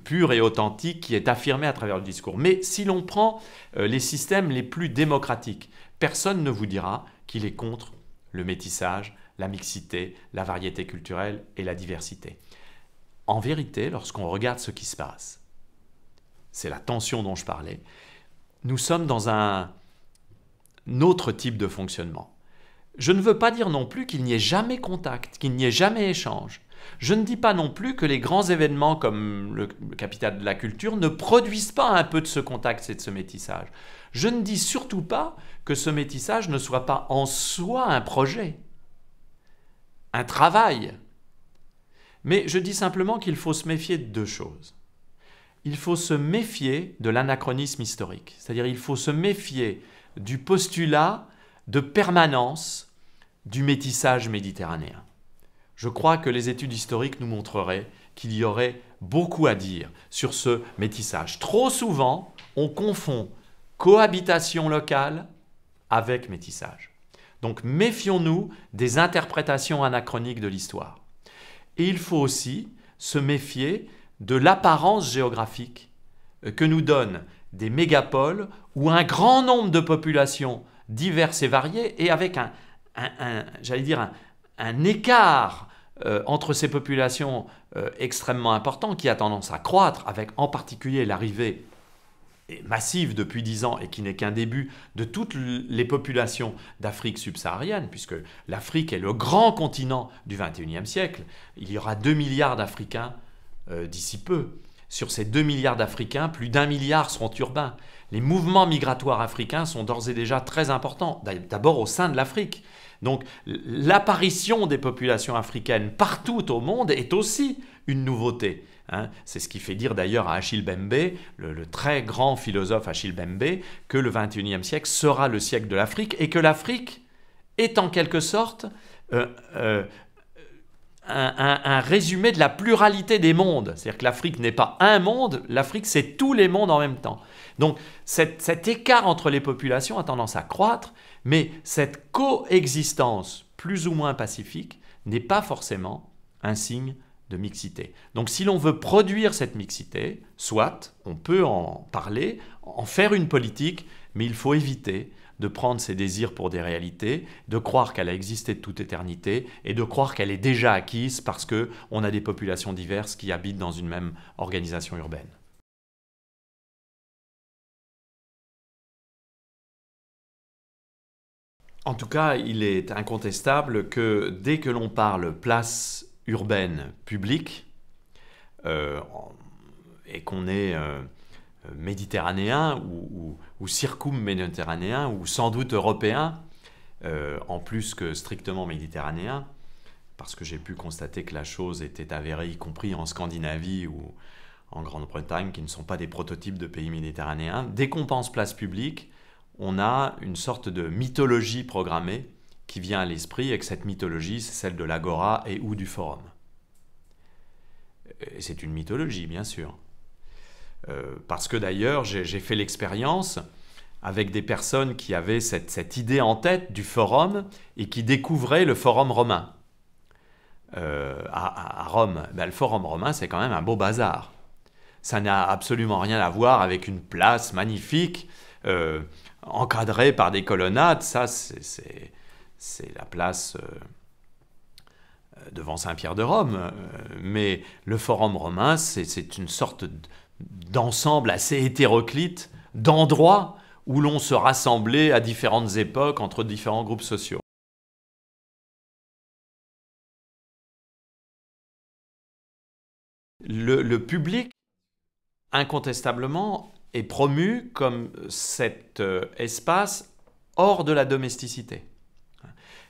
pure et authentique qui est affirmée à travers le discours. Mais si l'on prend les systèmes les plus démocratiques, personne ne vous dira qu'il est contre le métissage, la mixité, la variété culturelle et la diversité. En vérité, lorsqu'on regarde ce qui se passe, c'est la tension dont je parlais, nous sommes dans un, autre type de fonctionnement. Je ne veux pas dire non plus qu'il n'y ait jamais contact, qu'il n'y ait jamais échange. Je ne dis pas non plus que les grands événements comme le capital de la culture ne produisent pas un peu de ce contact et de ce métissage. Je ne dis surtout pas que ce métissage ne soit pas en soi un projet, un travail. Mais je dis simplement qu'il faut se méfier de deux choses. Il faut se méfier de l'anachronisme historique, c'est-à-dire il faut se méfier du postulat de permanence du métissage méditerranéen. Je crois que les études historiques nous montreraient qu'il y aurait beaucoup à dire sur ce métissage. Trop souvent, on confond cohabitation locale avec métissage. Donc méfions-nous des interprétations anachroniques de l'histoire. Et il faut aussi se méfier de l'apparence géographique euh, que nous donnent des mégapoles où un grand nombre de populations diverses et variées et avec un, j'allais dire un écart euh, entre ces populations euh, extrêmement importantes qui a tendance à croître, avec en particulier l'arrivée massive depuis dix ans et qui n'est qu'un début de toutes les populations d'Afrique subsaharienne, puisque l'Afrique est le grand continent du 21e siècle. Il y aura 2 milliards d'Africains euh, d'ici peu. Sur ces 2 milliards d'Africains, plus d'un milliard seront urbains. Les mouvements migratoires africains sont d'ores et déjà très importants, d'abord au sein de l'Afrique. Donc l'apparition des populations africaines partout au monde est aussi une nouveauté. Hein. C'est ce qui fait dire d'ailleurs à Achille Bembe, le, très grand philosophe Achille Bembe, que le e siècle sera le siècle de l'Afrique et que l'Afrique est en quelque sorte euh, euh, un, résumé de la pluralité des mondes. C'est-à-dire que l'Afrique n'est pas un monde, l'Afrique c'est tous les mondes en même temps. Donc cet écart entre les populations a tendance à croître, mais cette coexistence plus ou moins pacifique n'est pas forcément un signe de mixité. Donc si l'on veut produire cette mixité, soit on peut en parler, en faire une politique, mais il faut éviter de prendre ses désirs pour des réalités, de croire qu'elle a existé de toute éternité et de croire qu'elle est déjà acquise parce que on a des populations diverses qui habitent dans une même organisation urbaine. En tout cas, il est incontestable que dès que l'on parle place urbaine publique, euh, et qu'on est euh, euh, méditerranéen ou, ou circum-méditerranéen, ou sans doute européen, euh, en plus que strictement méditerranéen, parce que j'ai pu constater que la chose était avérée, y compris en Scandinavie ou en Grande-Bretagne, qui ne sont pas des prototypes de pays méditerranéens. Dès qu'on pense place publique, on a une sorte de mythologie programmée qui vient à l'esprit, et que cette mythologie, c'est celle de l'agora et ou du forum. C'est une mythologie, bien sûr. Euh, parce que d'ailleurs, j'ai fait l'expérience avec des personnes qui avaient cette, idée en tête du forum et qui découvraient le forum romain. Euh, à, Rome, ben, le forum romain, c'est quand même un beau bazar. Ça n'a absolument rien à voir avec une place magnifique euh, encadrée par des colonnades. Ça, c'est la place devant Saint-Pierre de Rome. Mais le forum romain, c'est une sorte... De, d'ensemble assez hétéroclites, d'endroits où l'on se rassemblait à différentes époques entre différents groupes sociaux. Le, public, incontestablement, est promu comme cet euh, espace hors de la domesticité,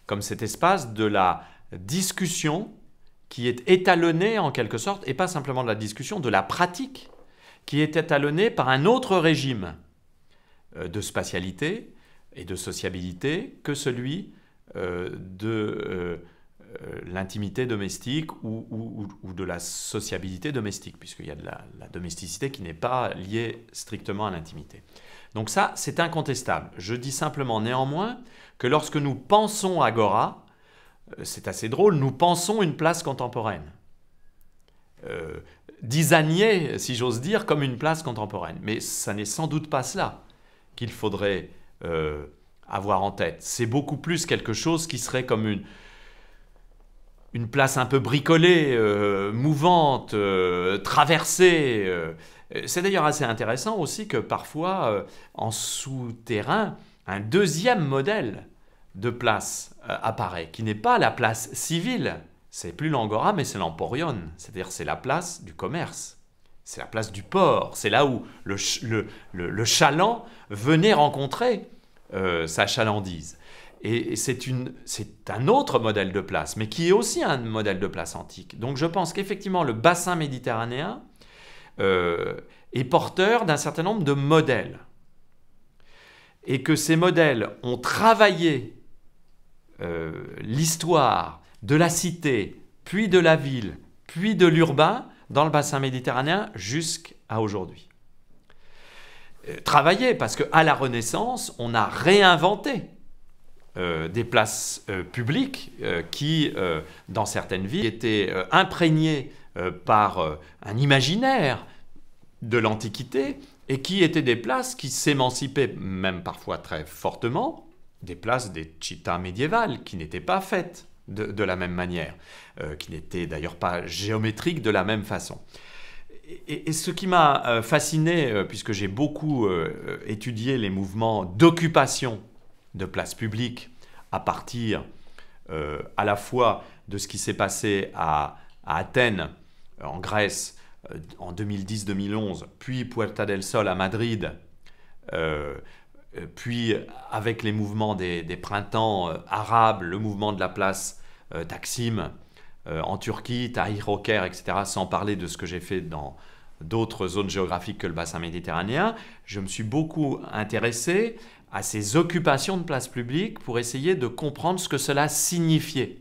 comme cet espace de la discussion qui est étalonné en quelque sorte, et pas simplement de la discussion, de la pratique qui était talonné par un autre régime euh, de spatialité et de sociabilité que celui euh, de euh, l'intimité domestique ou, de la sociabilité domestique, puisqu'il y a de la, domesticité qui n'est pas liée strictement à l'intimité. Donc ça, c'est incontestable. Je dis simplement néanmoins que lorsque nous pensons Agora, c'est assez drôle, nous pensons une place contemporaine designé, si j'ose dire, comme une place contemporaine. Mais ça n'est sans doute pas cela qu'il faudrait euh, avoir en tête. C'est beaucoup plus quelque chose qui serait comme une, une place un peu bricolée, euh, mouvante, euh, traversée. C'est d'ailleurs assez intéressant aussi que parfois, en souterrain, un deuxième modèle de place apparaît, qui n'est pas la place civile, c'est plus l'Angora, mais c'est l'Emporion, c'est-à-dire c'est la place du commerce. C'est la place du port, c'est là où le, chaland venait rencontrer euh, sa chalandise. Et c'est un autre modèle de place, mais qui est aussi un modèle de place antique. Donc je pense qu'effectivement le bassin méditerranéen euh, est porteur d'un certain nombre de modèles. Et que ces modèles ont travaillé euh, l'histoire de la cité, puis de la ville, puis de l'urbain dans le bassin méditerranéen jusqu'à aujourd'hui. Euh, travailler, parce qu'à la Renaissance, on a réinventé euh, des places euh, publiques qui, dans certaines villes, étaient imprégnées par un imaginaire de l'Antiquité et qui étaient des places qui s'émancipaient même parfois très fortement, des places des chitas médiévales qui n'étaient pas faites de, la même manière, euh, qui n'était d'ailleurs pas géométrique de la même façon. Et, ce qui m'a euh, fasciné, euh, puisque j'ai beaucoup étudié les mouvements d'occupation de places publiques à partir à la fois de ce qui s'est passé à, Athènes, en Grèce, en 2010-2011, puis Puerta del Sol à Madrid, puis avec les mouvements des, printemps arabes, le mouvement de la place euh, Taksim, euh, en Turquie, tahir Oker, etc., sans parler de ce que j'ai fait dans d'autres zones géographiques que le bassin méditerranéen, je me suis beaucoup intéressé à ces occupations de places publiques pour essayer de comprendre ce que cela signifiait,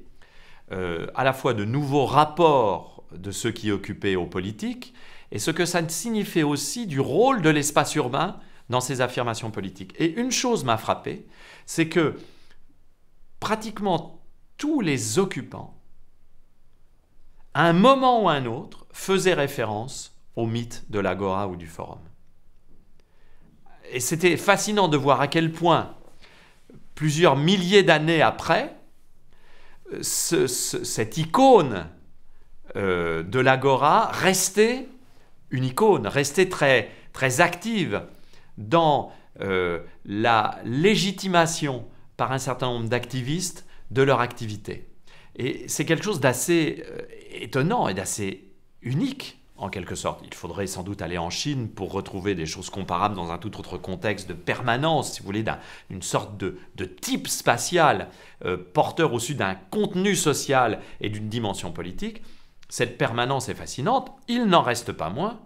euh, à la fois de nouveaux rapports de ceux qui occupaient aux politiques, et ce que ça signifiait aussi du rôle de l'espace urbain dans ces affirmations politiques. Et une chose m'a frappé, c'est que pratiquement tous les occupants, à un moment ou à un autre, faisaient référence au mythe de l'agora ou du forum. Et c'était fascinant de voir à quel point, plusieurs milliers d'années après, cette icône euh, de l'agora restait une icône, restait très, très active dans euh, la légitimation par un certain nombre d'activistes de leur activité. Et c'est quelque chose d'assez euh, étonnant et d'assez unique en quelque sorte. Il faudrait sans doute aller en Chine pour retrouver des choses comparables dans un tout autre contexte de permanence, si vous voulez, d'une sorte de, type spatial euh, porteur au dessus d'un contenu social et d'une dimension politique. Cette permanence est fascinante, il n'en reste pas moins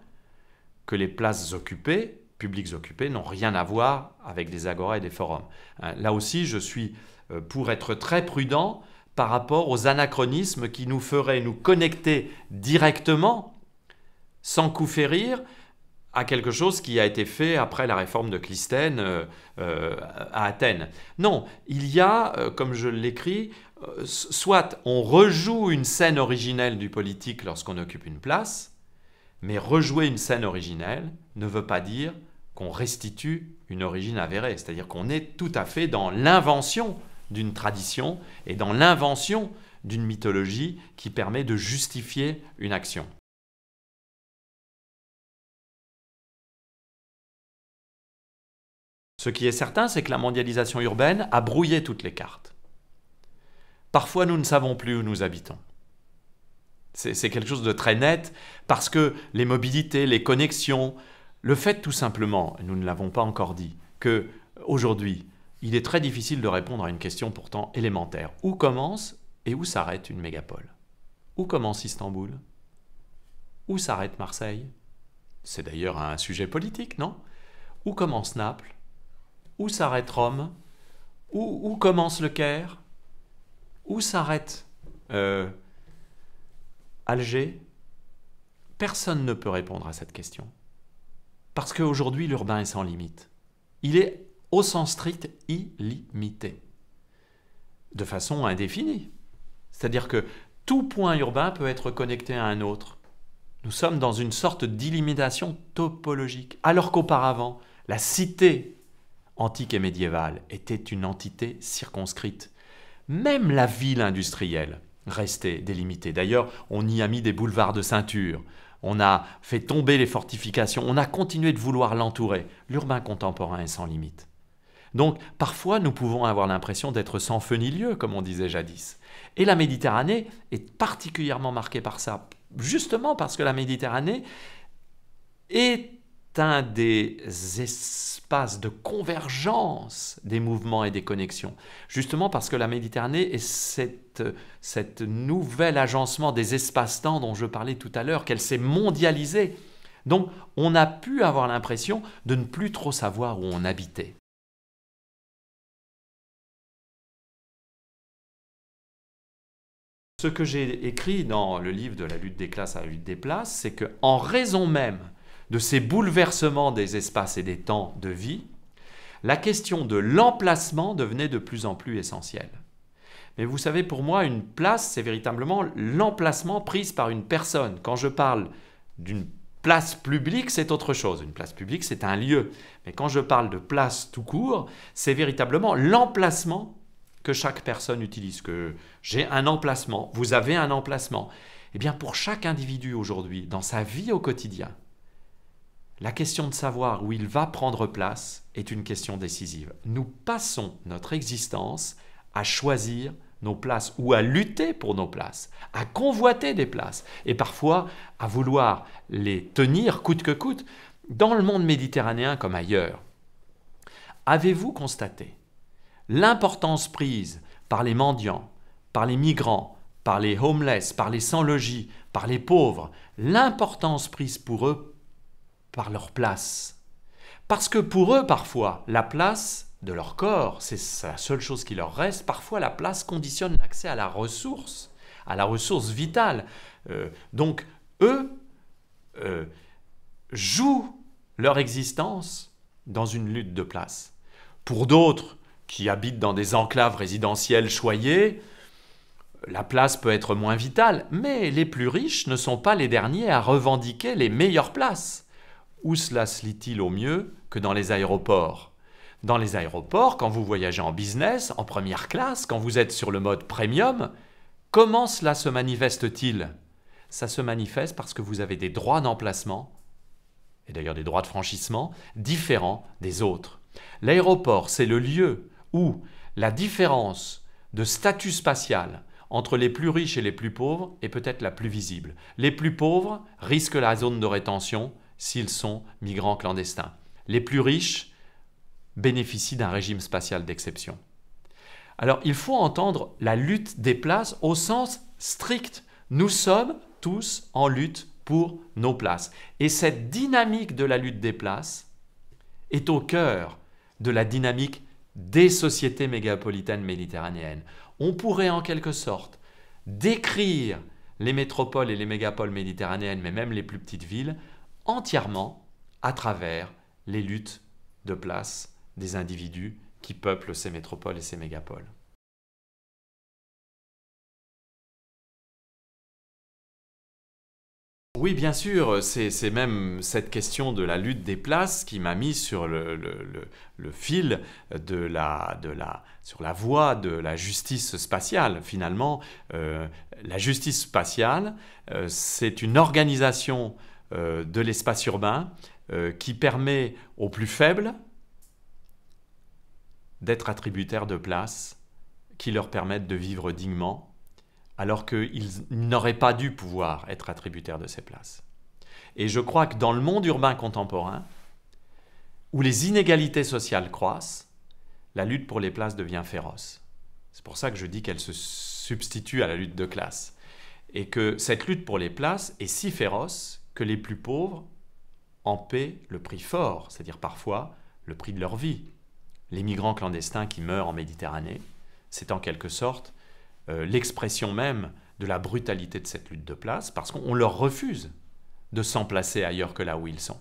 que les places occupées publics occupés n'ont rien à voir avec des agoras et des forums. Hein, là aussi, je suis euh, pour être très prudent par rapport aux anachronismes qui nous feraient nous connecter directement, sans coup férir, à quelque chose qui a été fait après la réforme de Clisthène euh, euh, à Athènes. Non, il y a, comme je l'écris, soit on rejoue une scène originelle du politique lorsqu'on occupe une place, mais rejouer une scène originelle ne veut pas dire qu'on restitue une origine avérée, c'est-à-dire qu'on est tout à fait dans l'invention d'une tradition et dans l'invention d'une mythologie qui permet de justifier une action. Ce qui est certain, c'est que la mondialisation urbaine a brouillé toutes les cartes. Parfois, nous ne savons plus où nous habitons. C'est quelque chose de très net parce que les mobilités, les connexions, le fait tout simplement, nous ne l'avons pas encore dit, que aujourd'hui, il est très difficile de répondre à une question pourtant élémentaire. Où commence et où s'arrête une mégapole Où commence Istanbul Où s'arrête Marseille C'est d'ailleurs un sujet politique, non Où commence Naples Où s'arrête Rome où, commence le Caire Où s'arrête euh, Alger Personne ne peut répondre à cette question. Parce qu'aujourd'hui, l'urbain est sans limite. Il est, au sens strict, illimité. De façon indéfinie. C'est-à-dire que tout point urbain peut être connecté à un autre. Nous sommes dans une sorte d'illimitation topologique. Alors qu'auparavant, la cité antique et médiévale était une entité circonscrite. Même la ville industrielle restait délimitée. D'ailleurs, on y a mis des boulevards de ceinture on a fait tomber les fortifications, on a continué de vouloir l'entourer. L'urbain contemporain est sans limite. Donc parfois nous pouvons avoir l'impression d'être sans feu comme on disait jadis. Et la Méditerranée est particulièrement marquée par ça, justement parce que la Méditerranée est un des espaces de convergence des mouvements et des connexions. Justement parce que la Méditerranée est cette, cette nouvel agencement des espaces-temps dont je parlais tout à l'heure, qu'elle s'est mondialisée. Donc on a pu avoir l'impression de ne plus trop savoir où on habitait. Ce que j'ai écrit dans le livre de la lutte des classes à la lutte des places, c'est que en raison même de ces bouleversements des espaces et des temps de vie, la question de l'emplacement devenait de plus en plus essentielle. Mais vous savez, pour moi, une place, c'est véritablement l'emplacement pris par une personne. Quand je parle d'une place publique, c'est autre chose. Une place publique, c'est un lieu. Mais quand je parle de place tout court, c'est véritablement l'emplacement que chaque personne utilise, que j'ai un emplacement, vous avez un emplacement. Eh bien, pour chaque individu aujourd'hui, dans sa vie au quotidien, la question de savoir où il va prendre place est une question décisive. Nous passons notre existence à choisir nos places ou à lutter pour nos places, à convoiter des places et parfois à vouloir les tenir coûte que coûte dans le monde méditerranéen comme ailleurs. Avez-vous constaté l'importance prise par les mendiants, par les migrants, par les homeless, par les sans-logis, par les pauvres, l'importance prise pour eux par leur place. Parce que pour eux, parfois, la place de leur corps, c'est la seule chose qui leur reste, parfois la place conditionne l'accès à la ressource, à la ressource vitale. Euh, donc, eux euh, jouent leur existence dans une lutte de place. Pour d'autres qui habitent dans des enclaves résidentielles choyées, la place peut être moins vitale, mais les plus riches ne sont pas les derniers à revendiquer les meilleures places. Où cela se lit-il au mieux que dans les aéroports Dans les aéroports, quand vous voyagez en business, en première classe, quand vous êtes sur le mode premium, comment cela se manifeste-t-il Ça se manifeste parce que vous avez des droits d'emplacement, et d'ailleurs des droits de franchissement, différents des autres. L'aéroport, c'est le lieu où la différence de statut spatial entre les plus riches et les plus pauvres est peut-être la plus visible. Les plus pauvres risquent la zone de rétention, s'ils sont migrants clandestins. Les plus riches bénéficient d'un régime spatial d'exception. Alors il faut entendre la lutte des places au sens strict. Nous sommes tous en lutte pour nos places. Et cette dynamique de la lutte des places est au cœur de la dynamique des sociétés mégapolitaines méditerranéennes. On pourrait en quelque sorte décrire les métropoles et les mégapoles méditerranéennes, mais même les plus petites villes, entièrement à travers les luttes de place des individus qui peuplent ces métropoles et ces mégapoles. Oui, bien sûr, c'est même cette question de la lutte des places qui m'a mis sur le, fil de la, sur la voie de la justice spatiale. Finalement, euh, la justice spatiale, euh, c'est une organisation euh, de l'espace urbain euh, qui permet aux plus faibles d'être attributaires de places qui leur permettent de vivre dignement, alors qu'ils n'auraient pas dû pouvoir être attributaires de ces places. Et je crois que dans le monde urbain contemporain, où les inégalités sociales croissent, la lutte pour les places devient féroce. C'est pour ça que je dis qu'elle se substitue à la lutte de classe. Et que cette lutte pour les places est si féroce que les plus pauvres en paient le prix fort, c'est-à-dire parfois le prix de leur vie. Les migrants clandestins qui meurent en Méditerranée, c'est en quelque sorte euh, l'expression même de la brutalité de cette lutte de place, parce qu'on leur refuse de s'emplacer ailleurs que là où ils sont.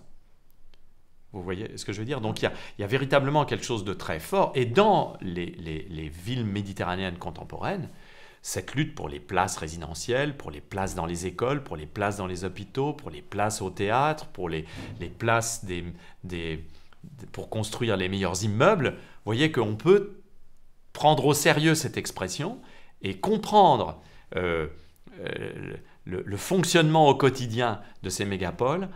Vous voyez ce que je veux dire Donc il y, a, véritablement quelque chose de très fort. Et dans les villes méditerranéennes contemporaines, cette lutte pour les places résidentielles, pour les places dans les écoles, pour les places dans les hôpitaux, pour les places au théâtre, pour les, places pour construire les meilleurs immeubles, vous voyez qu'on peut prendre au sérieux cette expression et comprendre euh, euh, le, fonctionnement au quotidien de ces mégapoles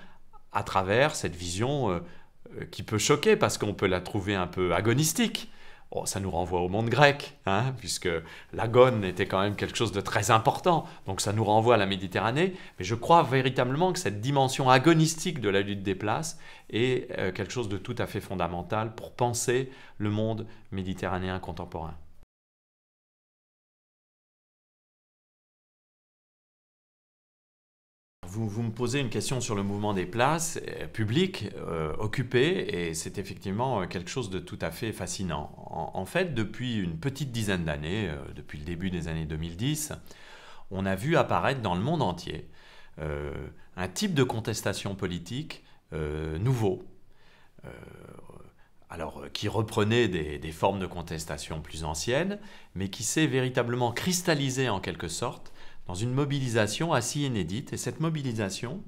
à travers cette vision euh, qui peut choquer parce qu'on peut la trouver un peu agonistique. Oh, ça nous renvoie au monde grec, hein, puisque l'Agone était quand même quelque chose de très important, donc ça nous renvoie à la Méditerranée, mais je crois véritablement que cette dimension agonistique de la lutte des places est euh, quelque chose de tout à fait fondamental pour penser le monde méditerranéen contemporain. vous, me posez une question sur le mouvement des places euh, publiques euh, occupées, et c'est effectivement euh, quelque chose de tout à fait fascinant. En, fait, depuis une petite dizaine d'années, depuis le début des années 2010, on a vu apparaître dans le monde entier un type de contestation politique nouveau. alors, qui reprenait des formes de contestation plus anciennes, mais qui s'est véritablement cristallisé en quelque sorte dans une mobilisation assez inédite. Et cette mobilisation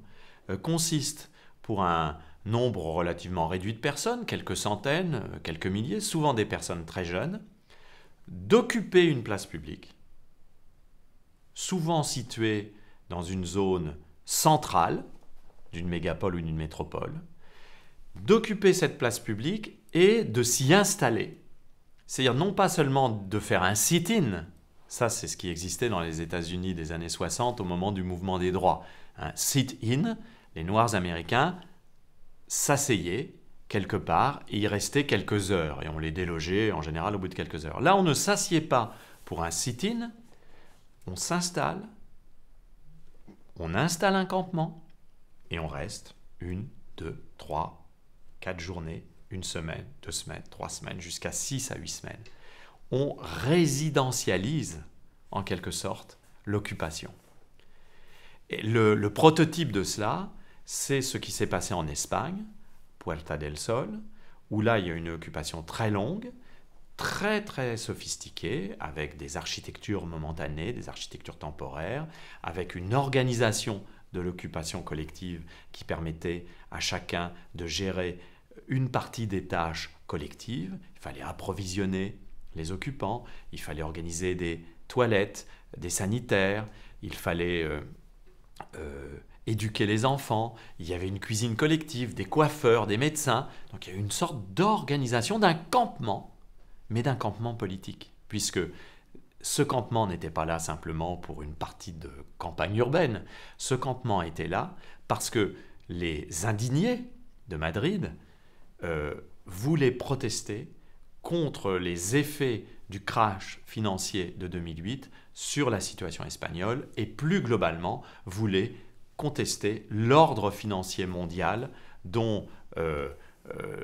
euh, consiste pour un nombre relativement réduit de personnes, quelques centaines, euh, quelques milliers, souvent des personnes très jeunes, d'occuper une place publique, souvent située dans une zone centrale d'une mégapole ou d'une métropole, d'occuper cette place publique et de s'y installer. C'est-à-dire non pas seulement de faire un sit-in, ça, c'est ce qui existait dans les États-Unis des années 60 au moment du mouvement des droits. Un sit in, les Noirs américains s'asseyaient quelque part et y restaient quelques heures. Et on les délogeait en général au bout de quelques heures. Là, on ne s'assied pas pour un sit-in, on s'installe, on installe un campement et on reste une, deux, trois, quatre journées, une semaine, deux semaines, trois semaines, jusqu'à six à huit semaines on résidentialise en quelque sorte l'occupation. Le, le, prototype de cela, c'est ce qui s'est passé en Espagne, Puerta del Sol, où là il y a une occupation très longue, très très sophistiquée, avec des architectures momentanées, des architectures temporaires, avec une organisation de l'occupation collective qui permettait à chacun de gérer une partie des tâches collectives. Il fallait approvisionner occupants, il fallait organiser des toilettes, des sanitaires, il fallait euh, euh, éduquer les enfants, il y avait une cuisine collective, des coiffeurs, des médecins. Donc il y a une sorte d'organisation d'un campement, mais d'un campement politique, puisque ce campement n'était pas là simplement pour une partie de campagne urbaine, ce campement était là parce que les indignés de Madrid euh, voulaient protester contre les effets du crash financier de 2008 sur la situation espagnole et plus globalement voulait contester l'ordre financier mondial dont euh, euh,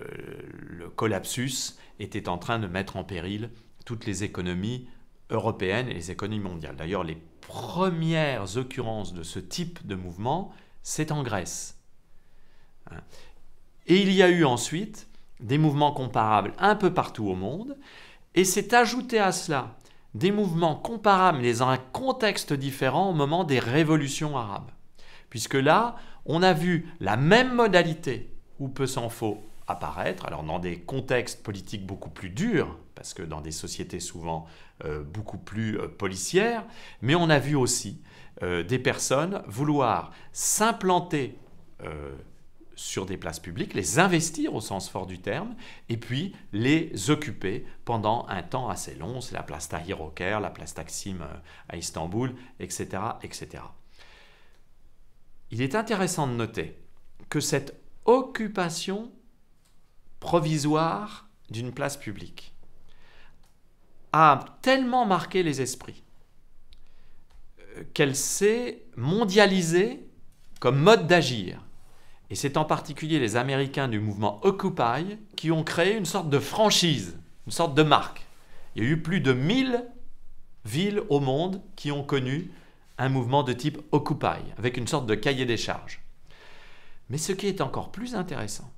le collapsus était en train de mettre en péril toutes les économies européennes et les économies mondiales. D'ailleurs, les premières occurrences de ce type de mouvement, c'est en Grèce. Hein. Et il y a eu ensuite des mouvements comparables un peu partout au monde, et c'est ajouté à cela des mouvements comparables mais dans un contexte différent au moment des révolutions arabes. Puisque là, on a vu la même modalité où peut s'en faut apparaître, alors dans des contextes politiques beaucoup plus durs, parce que dans des sociétés souvent euh, beaucoup plus euh, policières, mais on a vu aussi euh, des personnes vouloir s'implanter sur des places publiques, les investir au sens fort du terme, et puis les occuper pendant un temps assez long. C'est la place Tahir la place Taksim euh, à Istanbul, etc., etc. Il est intéressant de noter que cette occupation provisoire d'une place publique a tellement marqué les esprits euh, qu'elle s'est mondialisée comme mode d'agir et c'est en particulier les Américains du mouvement Occupy qui ont créé une sorte de franchise, une sorte de marque. Il y a eu plus de 1000 villes au monde qui ont connu un mouvement de type Occupy, avec une sorte de cahier des charges. Mais ce qui est encore plus intéressant,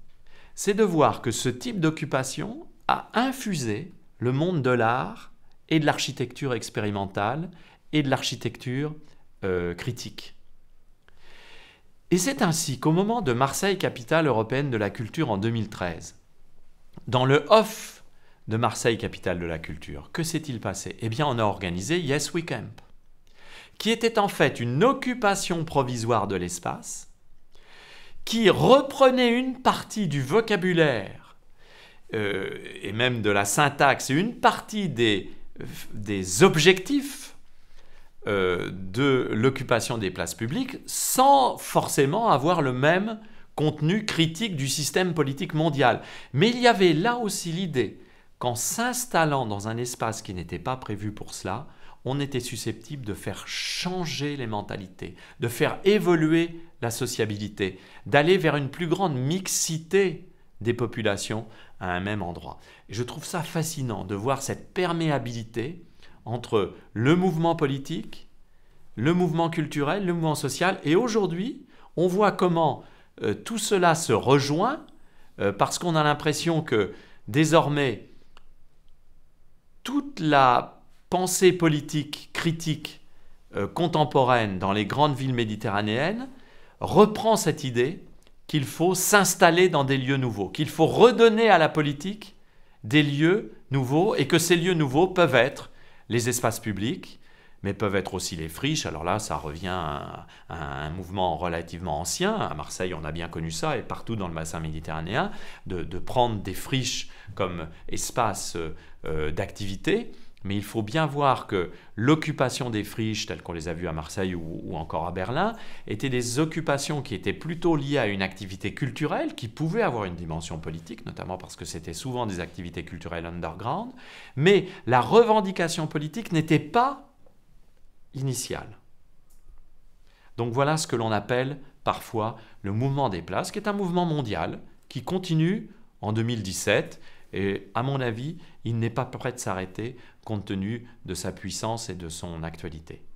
c'est de voir que ce type d'occupation a infusé le monde de l'art et de l'architecture expérimentale et de l'architecture euh, critique. Et c'est ainsi qu'au moment de Marseille, capitale européenne de la culture en 2013, dans le off de Marseille, capitale de la culture, que s'est-il passé Eh bien, on a organisé Yes We Camp, qui était en fait une occupation provisoire de l'espace, qui reprenait une partie du vocabulaire euh, et même de la syntaxe, une partie des, des objectifs euh, de l'occupation des places publiques sans forcément avoir le même contenu critique du système politique mondial. Mais il y avait là aussi l'idée qu'en s'installant dans un espace qui n'était pas prévu pour cela, on était susceptible de faire changer les mentalités, de faire évoluer la sociabilité, d'aller vers une plus grande mixité des populations à un même endroit. je trouve ça fascinant de voir cette perméabilité entre le mouvement politique, le mouvement culturel, le mouvement social. Et aujourd'hui, on voit comment euh, tout cela se rejoint euh, parce qu'on a l'impression que désormais, toute la pensée politique critique euh, contemporaine dans les grandes villes méditerranéennes reprend cette idée qu'il faut s'installer dans des lieux nouveaux, qu'il faut redonner à la politique des lieux nouveaux et que ces lieux nouveaux peuvent être les espaces publics, mais peuvent être aussi les friches. Alors là, ça revient à, un mouvement relativement ancien. À Marseille, on a bien connu ça, et partout dans le bassin méditerranéen, de, prendre des friches comme espace euh, d'activité mais il faut bien voir que l'occupation des friches, telles qu'on les a vues à Marseille ou, encore à Berlin, étaient des occupations qui étaient plutôt liées à une activité culturelle, qui pouvait avoir une dimension politique, notamment parce que c'était souvent des activités culturelles underground, mais la revendication politique n'était pas initiale. Donc voilà ce que l'on appelle parfois le mouvement des places, qui est un mouvement mondial qui continue en 2017 et à mon avis, il n'est pas prêt de s'arrêter compte tenu de sa puissance et de son actualité.